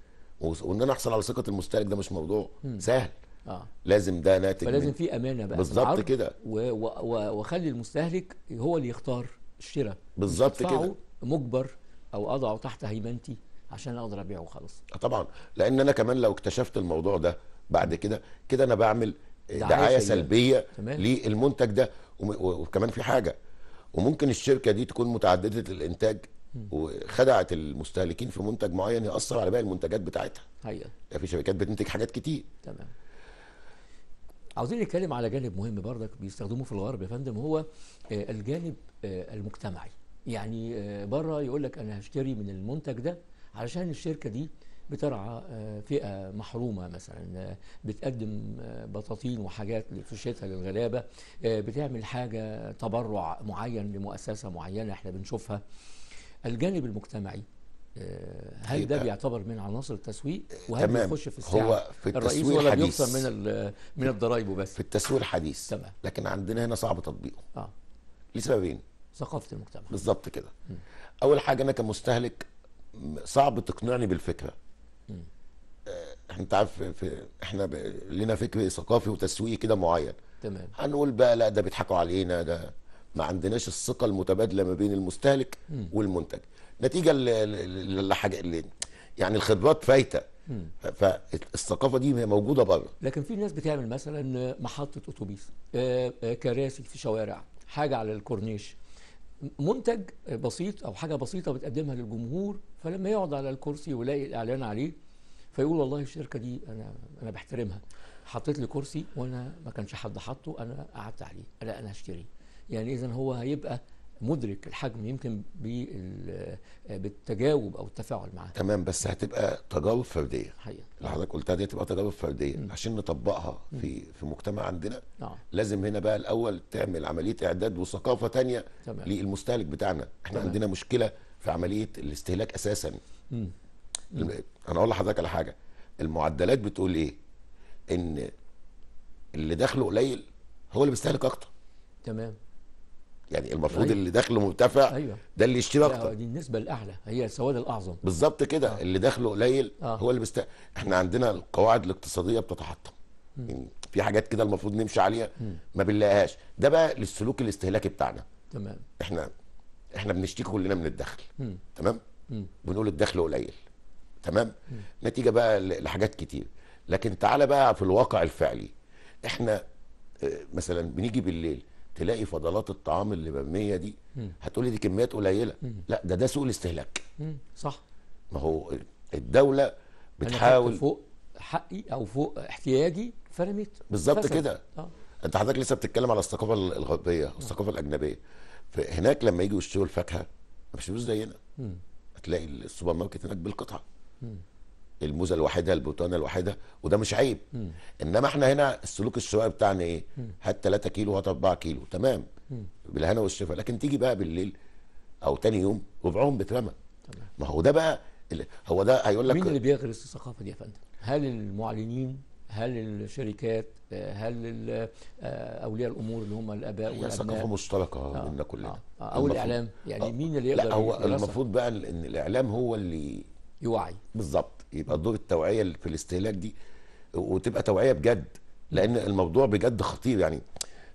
وان انا احصل على ثقه المستهلك ده مش موضوع م. سهل آه. لازم ده ناتج فلازم في امانه بقى بالظبط كده وخلي المستهلك هو اللي يختار الشراء بالظبط كده مجبر او اضعه تحت هيمنتي عشان اقدر ابيعه خلاص آه طبعا لان انا كمان لو اكتشفت الموضوع ده بعد كده كده انا بعمل إيه، دعايه سلبيه تمام. للمنتج ده وكمان في حاجه وممكن الشركه دي تكون متعدده الانتاج وخدعت المستهلكين في منتج معين ياثر على باقي المنتجات بتاعتها ايوه في شركات بتنتج حاجات كتير تمام عاوزين نتكلم على جانب مهم بردك بيستخدموه في الغرب يا فندم هو آه، الجانب آه، المجتمعي يعني آه، بره يقول لك انا هشتري من المنتج ده علشان الشركه دي بترعى آه، فئة محرومة مثلا آه، بتقدم آه، بطاطين وحاجات في الشتاء للغلابة بتعمل حاجة تبرع معين لمؤسسة معينة احنا بنشوفها الجانب المجتمعي هل ده طيب، بيعتبر من عناصر التسويق وهل بيخش في السعر هو في التسويق الرئيس ولا بيخسر من من الضرايب وبس في التسويق الحديث تمام لكن عندنا هنا صعب تطبيقه اه لسببين ثقافه المجتمع بالظبط كده اول حاجه انا كمستهلك صعب تقنعني بالفكره آه، انت عارف في احنا ب... لنا فكر ثقافي وتسويقي كده معين تمام هنقول بقى لا ده بيضحكوا علينا ده ما عندناش الثقه المتبادله ما بين المستهلك مم. والمنتج نتيجه ل... ل... ل... اللي يعني الخبرات فايته فالثقافه دي موجوده بره لكن في ناس بتعمل مثلا محطه اتوبيس آه، آه، كراسي في شوارع حاجه على الكورنيش منتج بسيط او حاجه بسيطه بتقدمها للجمهور فلما يقعد على الكرسي ويلاقي الاعلان عليه فيقول والله الشركه دي انا انا بحترمها حطيت لي كرسي وانا ما كانش حد حاطه انا قعدت عليه لا انا هشتريه يعني اذا هو هيبقى مدرك الحجم يمكن آه، بالتجاوب او التفاعل معاه تمام بس هتبقى تجاوب فرديه حقيقة. اللي حضرتك قلتها دي هتبقى تجاوب فرديه م. عشان نطبقها في م. في مجتمع عندنا نعم. لازم هنا بقى الاول تعمل عمليه اعداد وثقافه تانية تمام. للمستهلك بتاعنا احنا تمام. عندنا مشكله في عمليه الاستهلاك اساسا م. م. انا اقول لحضرتك على حاجه المعدلات بتقول ايه ان اللي دخله قليل هو اللي بيستهلك اكتر تمام يعني المفروض أيوة. اللي دخله مرتفع أيوة. ده اللي يشتري اكتر دي النسبه الاعلى هي السواد الاعظم بالظبط كده آه. اللي دخله قليل آه. هو اللي بيست احنا عندنا القواعد الاقتصاديه بتتحطم يعني في حاجات كده المفروض نمشي عليها ما بنلاقيهاش ده بقى للسلوك الاستهلاكي بتاعنا تمام احنا احنا بنشتكي كلنا من الدخل مم. تمام مم. بنقول الدخل قليل تمام مم. نتيجه بقى لحاجات كتير لكن تعالى بقى في الواقع الفعلي احنا آه، مثلا بنيجي بالليل تلاقي فضلات الطعام اللي مرميه دي هتقولي دي كميات قليله لا ده ده سوق الاستهلاك صح ما هو الدوله بتحاول فوق حقي او فوق احتياجي فرميت بالظبط كده آه. انت حضرتك لسه بتتكلم على الثقافه الغربيه والثقافه الاجنبيه فهناك لما يجوا يشتروا الفاكهه ما بيشتروش زينا هتلاقي السوبر ماركت هناك بالقطعه الموزه الواحده البرتقانه الواحده وده مش عيب م. انما احنا هنا السلوك الشوائي بتاعنا ايه هات 3 كيلو هات 4 كيلو تمام بالهنا والشفاء لكن تيجي بقى بالليل او تاني يوم ربعهم بترمى ما هو ده بقى هو ده هيقول لك مين اللي بيغرس الثقافه دي يا فندم هل المعلنين هل الشركات آه، هل آه، اولياء الامور اللي هم الاباء والابناء ثقافه مشتركه منا آه كلنا آه،, آه او الاعلام يعني آه مين اللي يقدر لا هو المفروض بقى ان الاعلام هو اللي يوعي بالظبط يبقى دور التوعيه في الاستهلاك دي وتبقى توعيه بجد لان الموضوع بجد خطير يعني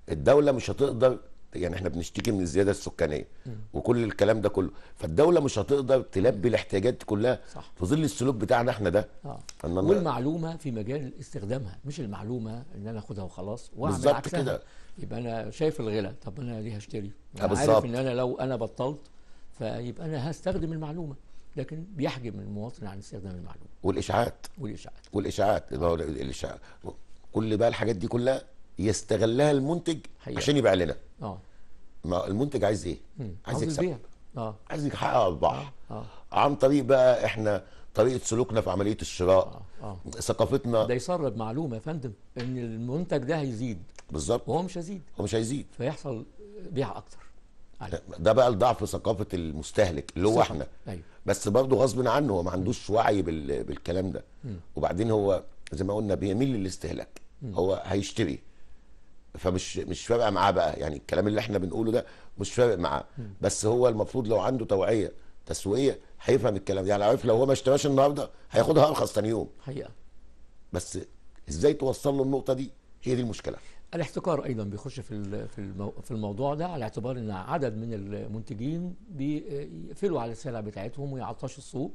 الدوله مش هتقدر يعني احنا بنشتكي من الزياده السكانيه وكل الكلام ده كله فالدوله مش هتقدر تلبي الاحتياجات كلها صح. في ظل السلوك بتاعنا احنا ده آه. والمعلومه في مجال استخدامها مش المعلومه ان انا اخدها وخلاص واعمل عكسها كده يبقى انا شايف الغلا طب انا ليه هشتري آه، انا عارف ان انا لو انا بطلت فيبقى انا هستخدم المعلومه لكن بيحجم المواطن عن استخدام المعلومه والاشاعات والاشاعات والاشاعات الاشاعات كل بقى الحاجات دي كلها يستغلها المنتج حقيقة. عشان يبيع لنا اه ما المنتج عايز ايه؟ مم. عايز يكسب اه عايز يحقق ارباح آه. آه. عن طريق بقى احنا طريقه سلوكنا في عمليه الشراء آه. آه. ثقافتنا ده يسرب معلومه يا فندم ان المنتج ده هيزيد بالظبط وهو مش هيزيد هو مش هيزيد فيحصل بيع اكتر ده بقى لضعف ثقافه المستهلك اللي هو احنا أيوه. بس برضه غصب عنه هو ما عندوش وعي بال... بالكلام ده م. وبعدين هو زي ما قلنا بيميل للاستهلاك م. هو هيشتري فمش مش فارقه معاه بقى يعني الكلام اللي احنا بنقوله ده مش فارق معاه بس هو المفروض لو عنده توعيه تسويقيه هيفهم الكلام يعني عارف لو هو ما اشتراش النهارده هياخدها ارخص ثاني يوم حقيقه بس ازاي توصل له النقطه دي هي دي المشكله الاحتكار ايضا بيخش في في الموضوع ده على اعتبار ان عدد من المنتجين بيقفلوا على السلع بتاعتهم ويعطشوا السوق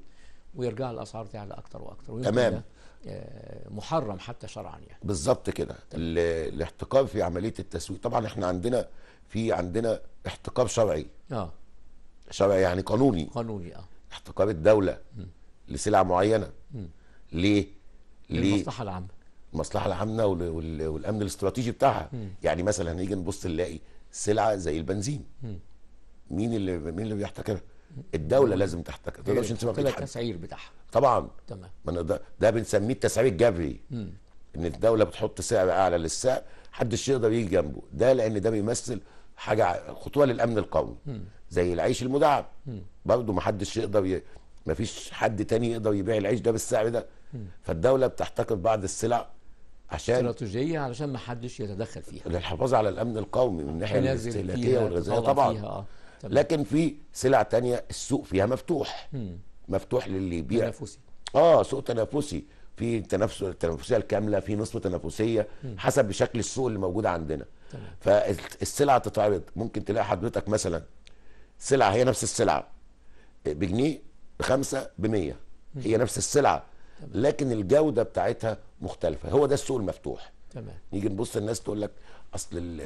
ويرجع الاسعار تعلى اكتر واكتر تمام آه، محرم حتى شرعا يعني بالظبط كده الاحتكار في عمليه التسويق طبعا احنا عندنا في عندنا احتكار شرعي اه شرعي يعني قانوني قانوني اه احتكار الدوله م. لسلع معينه م. ليه؟ للمصلحه العامه المصلحه العامه والامن الاستراتيجي بتاعها يعني مثلا هنيجي نبص نلاقي سلعه زي البنزين مين اللي مين اللي بيحتكرها الدوله لازم تحتكر ما تقدرش تسيبها بايد التسعير بتاعها طبعا تمام ما ده, ده بنسميه التسعير الجبري ان الدوله بتحط سعر اعلى للسعر حدش يقدر يجي جنبه ده لان ده بيمثل حاجه خطوه للامن القومي زي العيش المدعم برضه ما حدش يقدر ي... فيش حد تاني يقدر يبيع العيش ده بالسعر ده فالدوله بتحتكر بعض السلع عشان استراتيجيه علشان ما حدش يتدخل فيها للحفاظ على الامن القومي من الناحيه الاستهلاكيه والغذائيه طبعا فيها. آه، لكن في سلع تانية السوق فيها مفتوح مم. مفتوح للي يبيع تنافسي اه سوق تنافسي في تنافس التنافسيه الكامله في نسبه تنافسيه مم. حسب شكل السوق اللي موجود عندنا فالسلع تتعرض ممكن تلاقي حضرتك مثلا سلعه هي نفس السلعه بجنيه بخمسه بمية هي نفس السلعه لكن الجوده بتاعتها مختلفه هو ده السوق المفتوح تمام نيجي نبص الناس تقول لك اصل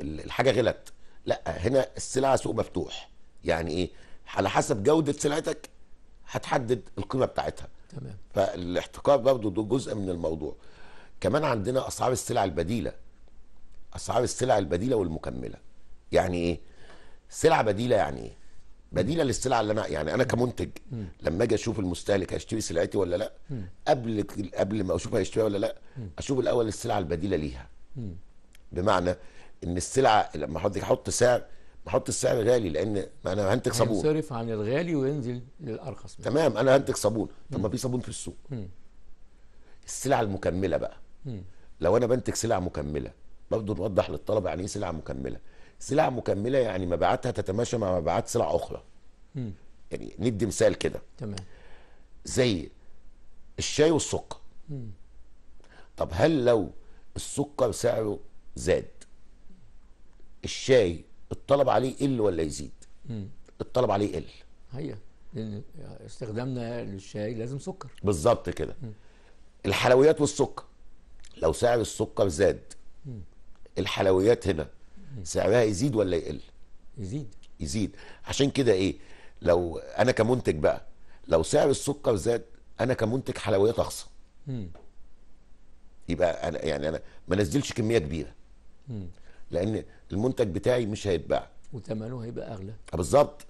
الحاجه غلت لا هنا السلعه سوق مفتوح يعني ايه على حسب جوده سلعتك هتحدد القيمه بتاعتها تمام فالاحتكار برضه ده جزء من الموضوع كمان عندنا اسعار السلع البديله اسعار السلع البديله والمكمله يعني ايه سلعه بديله يعني ايه بديله للسلعه اللي انا يعني انا كمنتج لما اجي اشوف المستهلك هيشتري سلعتي ولا لا قبل قبل ما اشوف هيشتريها ولا لا اشوف الاول السلعه البديله ليها بمعنى ان السلعه لما حضرتك احط سعر بحط السعر غالي لان ما انا هنتج صابون هينصرف عن الغالي وينزل للارخص تمام انا هنتج صابون طب ما في صابون في السوق السلعه السلع المكمله بقى لو انا بنتج سلع مكمله برضه نوضح للطلبه يعني ايه سلعه مكمله سلع مكمله يعني مبيعاتها تتماشى مع مبيعات سلع اخرى مم. يعني ندي مثال كده تمام زي الشاي والسكر م. طب هل لو السكر سعره زاد الشاي الطلب عليه يقل ولا يزيد مم. الطلب عليه يقل هي لان استخدامنا للشاي لازم سكر بالظبط كده الحلويات والسكر لو سعر السكر زاد الحلويات هنا سعرها يزيد ولا يقل يزيد يزيد عشان كده ايه لو انا كمنتج بقى لو سعر السكر زاد انا كمنتج حلويات اخسر يبقى انا يعني انا ما نزلش كميه كبيره لان المنتج بتاعي مش هيتباع وثمنه هيبقى اغلى آه، بالظبط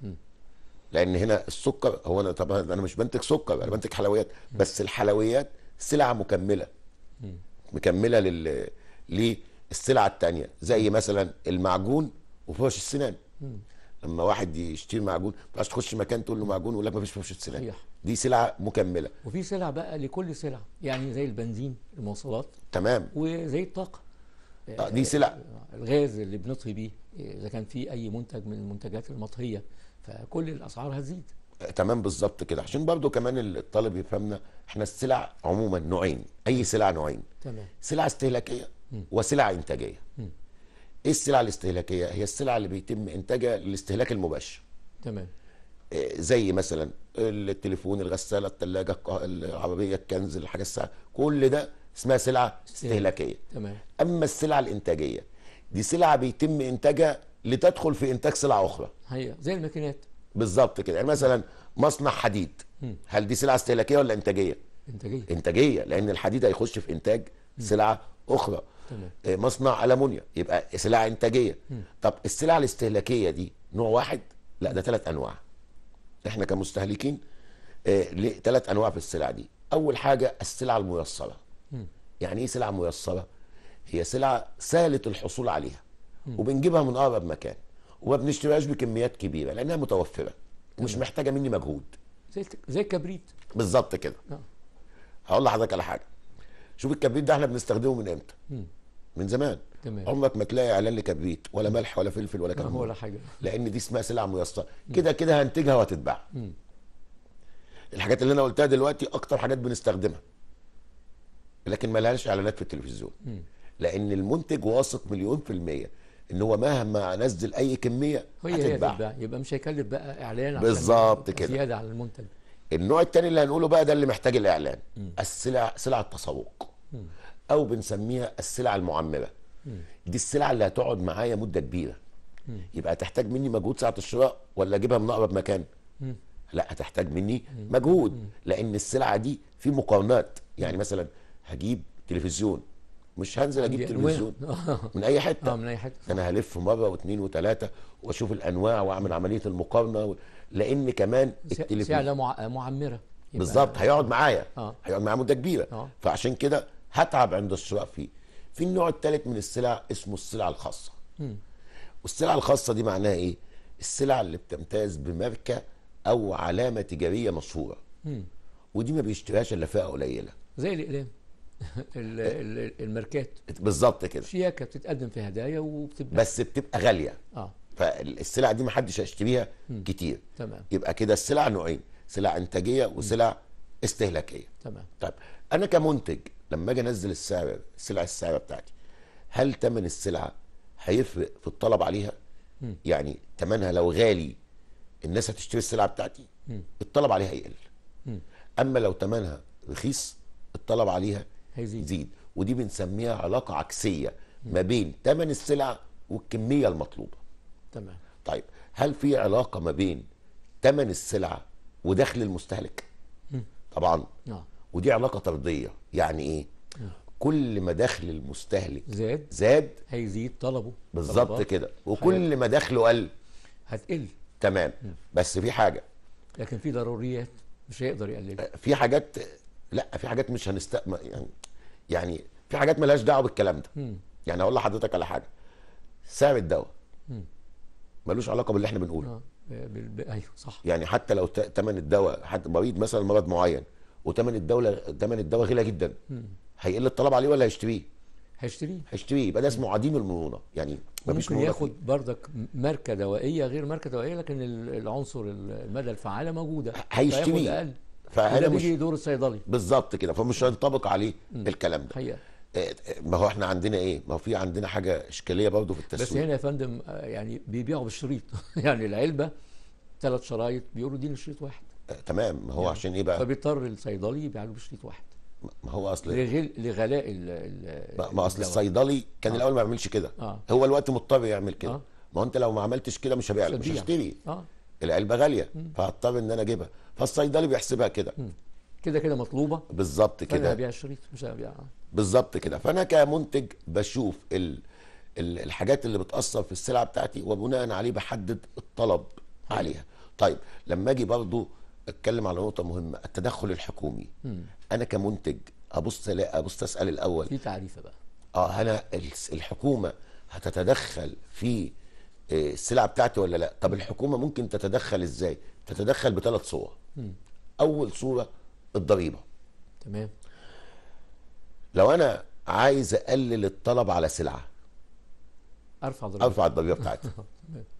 لان هنا السكر هو انا طبعا انا مش بنتج سكر انا بنتج حلويات بس الحلويات سلعه مكمله مكمله لل ليه السلعه الثانيه زي مثلا المعجون وفرش السنان لما واحد يشتري معجون ما تخش مكان تقول له معجون يقول لك ما فيش فرشه سنان دي سلعه مكمله وفي سلع بقى لكل سلعه يعني زي البنزين المواصلات تمام وزي الطاقه آه دي سلع آه، الغاز اللي بنطهي بيه اذا كان في اي منتج من المنتجات المطهيه فكل الاسعار هتزيد آه، تمام بالظبط كده عشان برضو كمان الطالب يفهمنا احنا السلع عموما نوعين اي سلع نوعين تمام سلع استهلاكيه وسلع انتاجيه ايه السلع الاستهلاكيه هي السلع اللي بيتم انتاجها للاستهلاك المباشر تمام آه، زي مثلا التليفون الغساله الثلاجه العربيه الكنز الحاجه الساعه كل ده اسمها سلعه استهلاكيه تمام اما السلع الانتاجيه دي سلعه بيتم انتاجها لتدخل في انتاج سلع اخرى هي زي الماكينات بالظبط كده يعني مثلا مصنع حديد هل دي سلعه استهلاكيه ولا انتاجيه انتاجيه انتاجيه لان الحديد هيخش في انتاج سلعه اخرى تمام. آه، مصنع ألمونيا يبقى سلع إنتاجية طب السلع الاستهلاكية دي نوع واحد لا ده ثلاث أنواع احنا كمستهلكين ثلاث آه، أنواع في السلع دي أول حاجة السلع الميسرة يعني إيه سلع ميسرة؟ هي سلع سهلة الحصول عليها وبنجيبها من أقرب مكان وما بنشتريهاش بكميات كبيرة لأنها متوفرة ومش محتاجة مني مجهود زي زي الكبريت بالظبط كده آه. هقول لحضرتك على حاجه شوف الكبريت ده احنا بنستخدمه من امتى من زمان تمام عمرك ما تلاقي اعلان لكبريت ولا ملح ولا فلفل ولا كمون ولا حاجه لان دي اسمها سلعه ميسره كده كده هنتجها وهتتباع الحاجات اللي انا قلتها دلوقتي اكتر حاجات بنستخدمها لكن ما لهاش اعلانات في التلفزيون لان المنتج واثق مليون في الميه ان هو مهما انزل اي كميه هي هتتباع هي يبقى مش هيكلف بقى اعلان بالظبط كده زياده على المنتج النوع الثاني اللي هنقوله بقى ده اللي محتاج الاعلان السلع سلع التسوق او بنسميها السلع المعمره دي السلع اللي هتقعد معايا مده كبيره يبقى هتحتاج مني مجهود ساعه الشراء ولا اجيبها من اقرب مكان لا هتحتاج مني مجهود لان السلعه دي في مقارنات يعني مثلا هجيب تلفزيون مش هنزل اجيب تلفزيون <laughs> آه. من اي حته اه من اي حته انا هلف مره واثنين وثلاثه واشوف الانواع واعمل عمليه المقارنه و... لان كمان التلفزيون سعر معمره بالظبط هيقعد معايا آه. هيقعد معايا مده كبيره آه. فعشان كده هتعب عند الشراء فيه في النوع الثالث من السلع اسمه السلع الخاصه والسلع الخاصه دي معناها ايه السلع اللي بتمتاز بماركه او علامه تجاريه مشهوره ودي ما بيشتريهاش الا فئه قليله زي الاقلام إيه؟ <laughs> إيه؟ الماركات بالظبط كده شياكه بتتقدم في هدايا وبتبقى بس بتبقى غاليه اه فالسلع دي ما حدش هيشتريها كتير تمام يبقى كده السلع نوعين سلع انتاجيه وسلع م. استهلاكيه تمام طيب انا كمنتج لما اجي انزل السعر السلعه السعر بتاعتي هل ثمن السلعه هيفرق في الطلب عليها م. يعني ثمنها لو غالي الناس هتشتري السلعه بتاعتي م. الطلب عليها يقل م. اما لو ثمنها رخيص الطلب عليها هيزيد زيد. ودي بنسميها علاقه عكسيه ما بين ثمن السلعه والكميه المطلوبه تمام طيب هل في علاقه ما بين ثمن السلعه ودخل المستهلك طبعا نعم ودي علاقه طرديه يعني ايه كل ما دخل المستهلك زاد زاد هيزيد طلبه بالظبط كده وكل ما دخله قل هتقل تمام بس في حاجه لكن في ضروريات مش هيقدر يقللها آه، في حاجات لا في حاجات مش هنست يعني يعني في حاجات مالهاش دعوه بالكلام ده م. يعني اقول لحضرتك على حاجه سعر الدواء ملوش علاقه باللي احنا بنقوله آه. ايوه صح يعني حتى لو ثمن الدواء حتى مريض مثلا مرض معين وثمن الدوله ثمن الدواء غلى جدا هيقل الطلب عليه ولا هيشتريه؟ هيشتريه هيشتريه يبقى ده اسمه عديم المرونه يعني ممكن ياخد بردك ماركه دوائيه غير ماركه دوائيه لكن العنصر المدى الفعاله موجوده هيشتريه فهنا مش دور الصيدلي بالظبط كده فمش هينطبق عليه الكلام ده حقيقة. ما هو احنا عندنا ايه؟ ما هو في عندنا حاجه اشكاليه برضه في التسويق بس هنا يا فندم آه، يعني بيبيعوا بالشريط <laughs> يعني العلبه ثلاث شرايط بيقولوا دي شريط واحد آه تمام ما هو يعني عشان ايه بقى؟ فبيضطر الصيدلي يبيع له بشريط واحد ما هو اصل لغلاء ال ما اصل الصيدلي كان آه. الاول ما بيعملش كده آه. هو الوقت مضطر يعمل كده آه. ما هو انت لو ما عملتش كده مش هبيع مش هشتري آه. العلبه غاليه فهضطر ان انا اجيبها فالصيدلي بيحسبها كده كده كده مطلوبه بالظبط كده هبيع الشريط مش هبيع آه. بالظبط كده فانا كمنتج بشوف ال... ال... الحاجات اللي بتاثر في السلعه بتاعتي وبناء عليه بحدد الطلب م. عليها طيب لما اجي برضو اتكلم على نقطه مهمه التدخل الحكومي م. انا كمنتج ابص لا ابص اسال الاول في تعريفه بقى اه انا الحكومه هتتدخل في آه، السلعه بتاعتي ولا لا طب الحكومه ممكن تتدخل ازاي تتدخل بثلاث صور م. اول صوره الضريبه تمام لو انا عايز اقلل الطلب على سلعه ارفع ضريبه ارفع الضريبه بتاعتها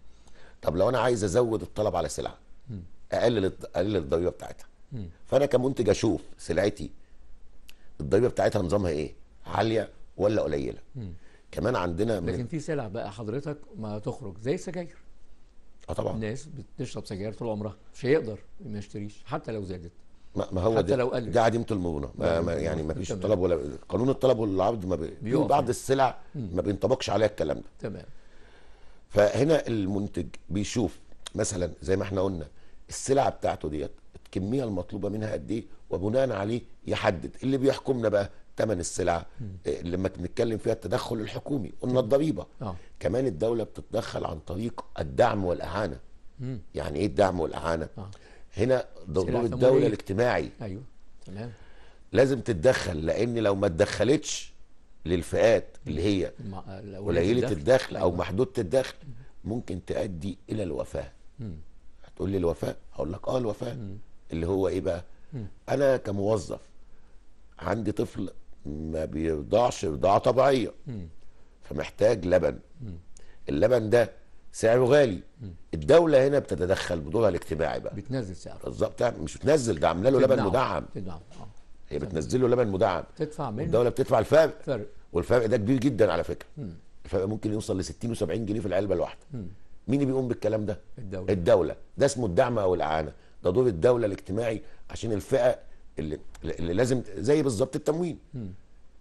<laughs> طب لو انا عايز ازود الطلب على سلعه اقلل اقلل الضريبه بتاعتها فانا كمنتج اشوف سلعتي الضريبه بتاعتها نظامها ايه عاليه ولا قليله كمان عندنا لكن في سلع بقى حضرتك ما تخرج زي السجاير اه طبعا الناس بتشرب سجاير طول عمرها مش هيقدر ما يشتريش حتى لو زادت ما هو حتى لو قلل ده عديمه المرونه ما يعني ما فيش طلب ولا قانون الطلب والعرض ما بي... بعض السلع ما بينطبقش عليها الكلام ده تمام فهنا المنتج بيشوف مثلا زي ما احنا قلنا السلع بتاعته ديت الكميه المطلوبه منها قد ايه وبناء عليه يحدد اللي بيحكمنا بقى ثمن السلعه آه، لما بنتكلم فيها التدخل الحكومي قلنا الضريبه آه. كمان الدوله بتتدخل عن طريق الدعم والاعانه مم. يعني ايه الدعم والاعانه آه. هنا دور الدوله الاجتماعي ايوه تمام لازم تتدخل لان لو ما تدخلتش للفئات اللي هي آه، قليله الدخل او أيوه. محدوده الدخل ممكن تؤدي الى الوفاه هتقول لي الوفاه هقول لك اه الوفاه اللي هو ايه بقى انا كموظف عندي طفل ما بيرضعش رضاعه طبيعيه فمحتاج لبن اللبن ده سعره غالي الدوله هنا بتتدخل بدورها الاجتماعي بقى بتنزل سعره بالظبط يعني مش بتنزل ده عامله له لبن مدعم تدعم اه هي بتنزل له لبن مدعم تدفع منه الدوله بتدفع الفرق فرق. والفرق ده كبير جدا على فكره الفرق ممكن يوصل ل 60 و70 جنيه في العلبه الواحده مين اللي بيقوم بالكلام ده الدوله الدوله ده اسمه الدعم او الاعانه ده دور الدوله الاجتماعي عشان الفئه اللي, اللي لازم زي بالظبط التموين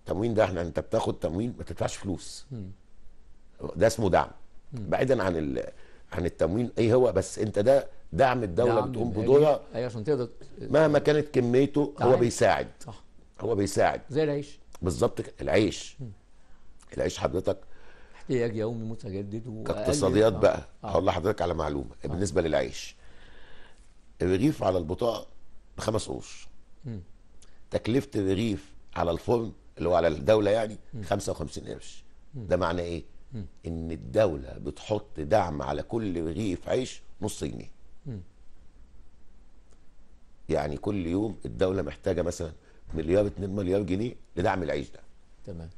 التموين ده احنا انت بتاخد تموين ما تدفعش فلوس م. ده اسمه دعم بعيدا عن ال... عن التموين اي هو بس انت ده دعم الدوله دعم بتقوم يعني بدورها ايوه عشان تقدر مهما كانت كميته هو بيساعد صح هو بيساعد زي العيش بالظبط العيش م. العيش حضرتك احتياج يومي متجدد كاقتصاديات آه. بقى آه. هقول لحضرتك على معلومه آه. بالنسبه للعيش الرغيف على البطاقه بخمس قروش تكلفه الرغيف على الفرن اللي هو على الدوله يعني م. 55 قرش ده معناه ايه؟ ان الدوله بتحط دعم على كل رغيف عيش نص جنيه يعني كل يوم الدوله محتاجه مثلا مليار 2 مليار جنيه لدعم العيش ده تمام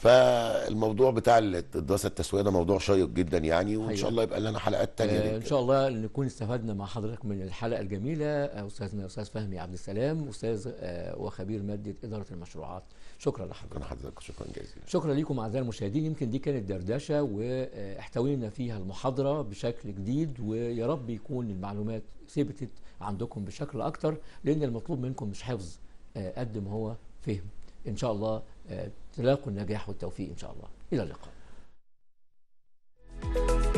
فالموضوع بتاع الدراسه التسويقيه ده موضوع شيق جدا يعني وان شاء الله يبقى لنا حلقات تانية آه ان شاء الله نكون استفدنا مع حضرتك من الحلقه الجميله آه، استاذنا استاذ فهمي عبد السلام استاذ آه وخبير ماده اداره المشروعات شكرا لحضرتك شكرا لحضرتك شكرا جزيلا شكرا لكم اعزائي المشاهدين يمكن دي كانت دردشه واحتوينا فيها المحاضره بشكل جديد ويا رب يكون المعلومات ثبتت عندكم بشكل اكتر لان المطلوب منكم مش حفظ آه، قد ما هو فهم ان شاء الله آه، نلاقوا النجاح والتوفيق إن شاء الله إلى اللقاء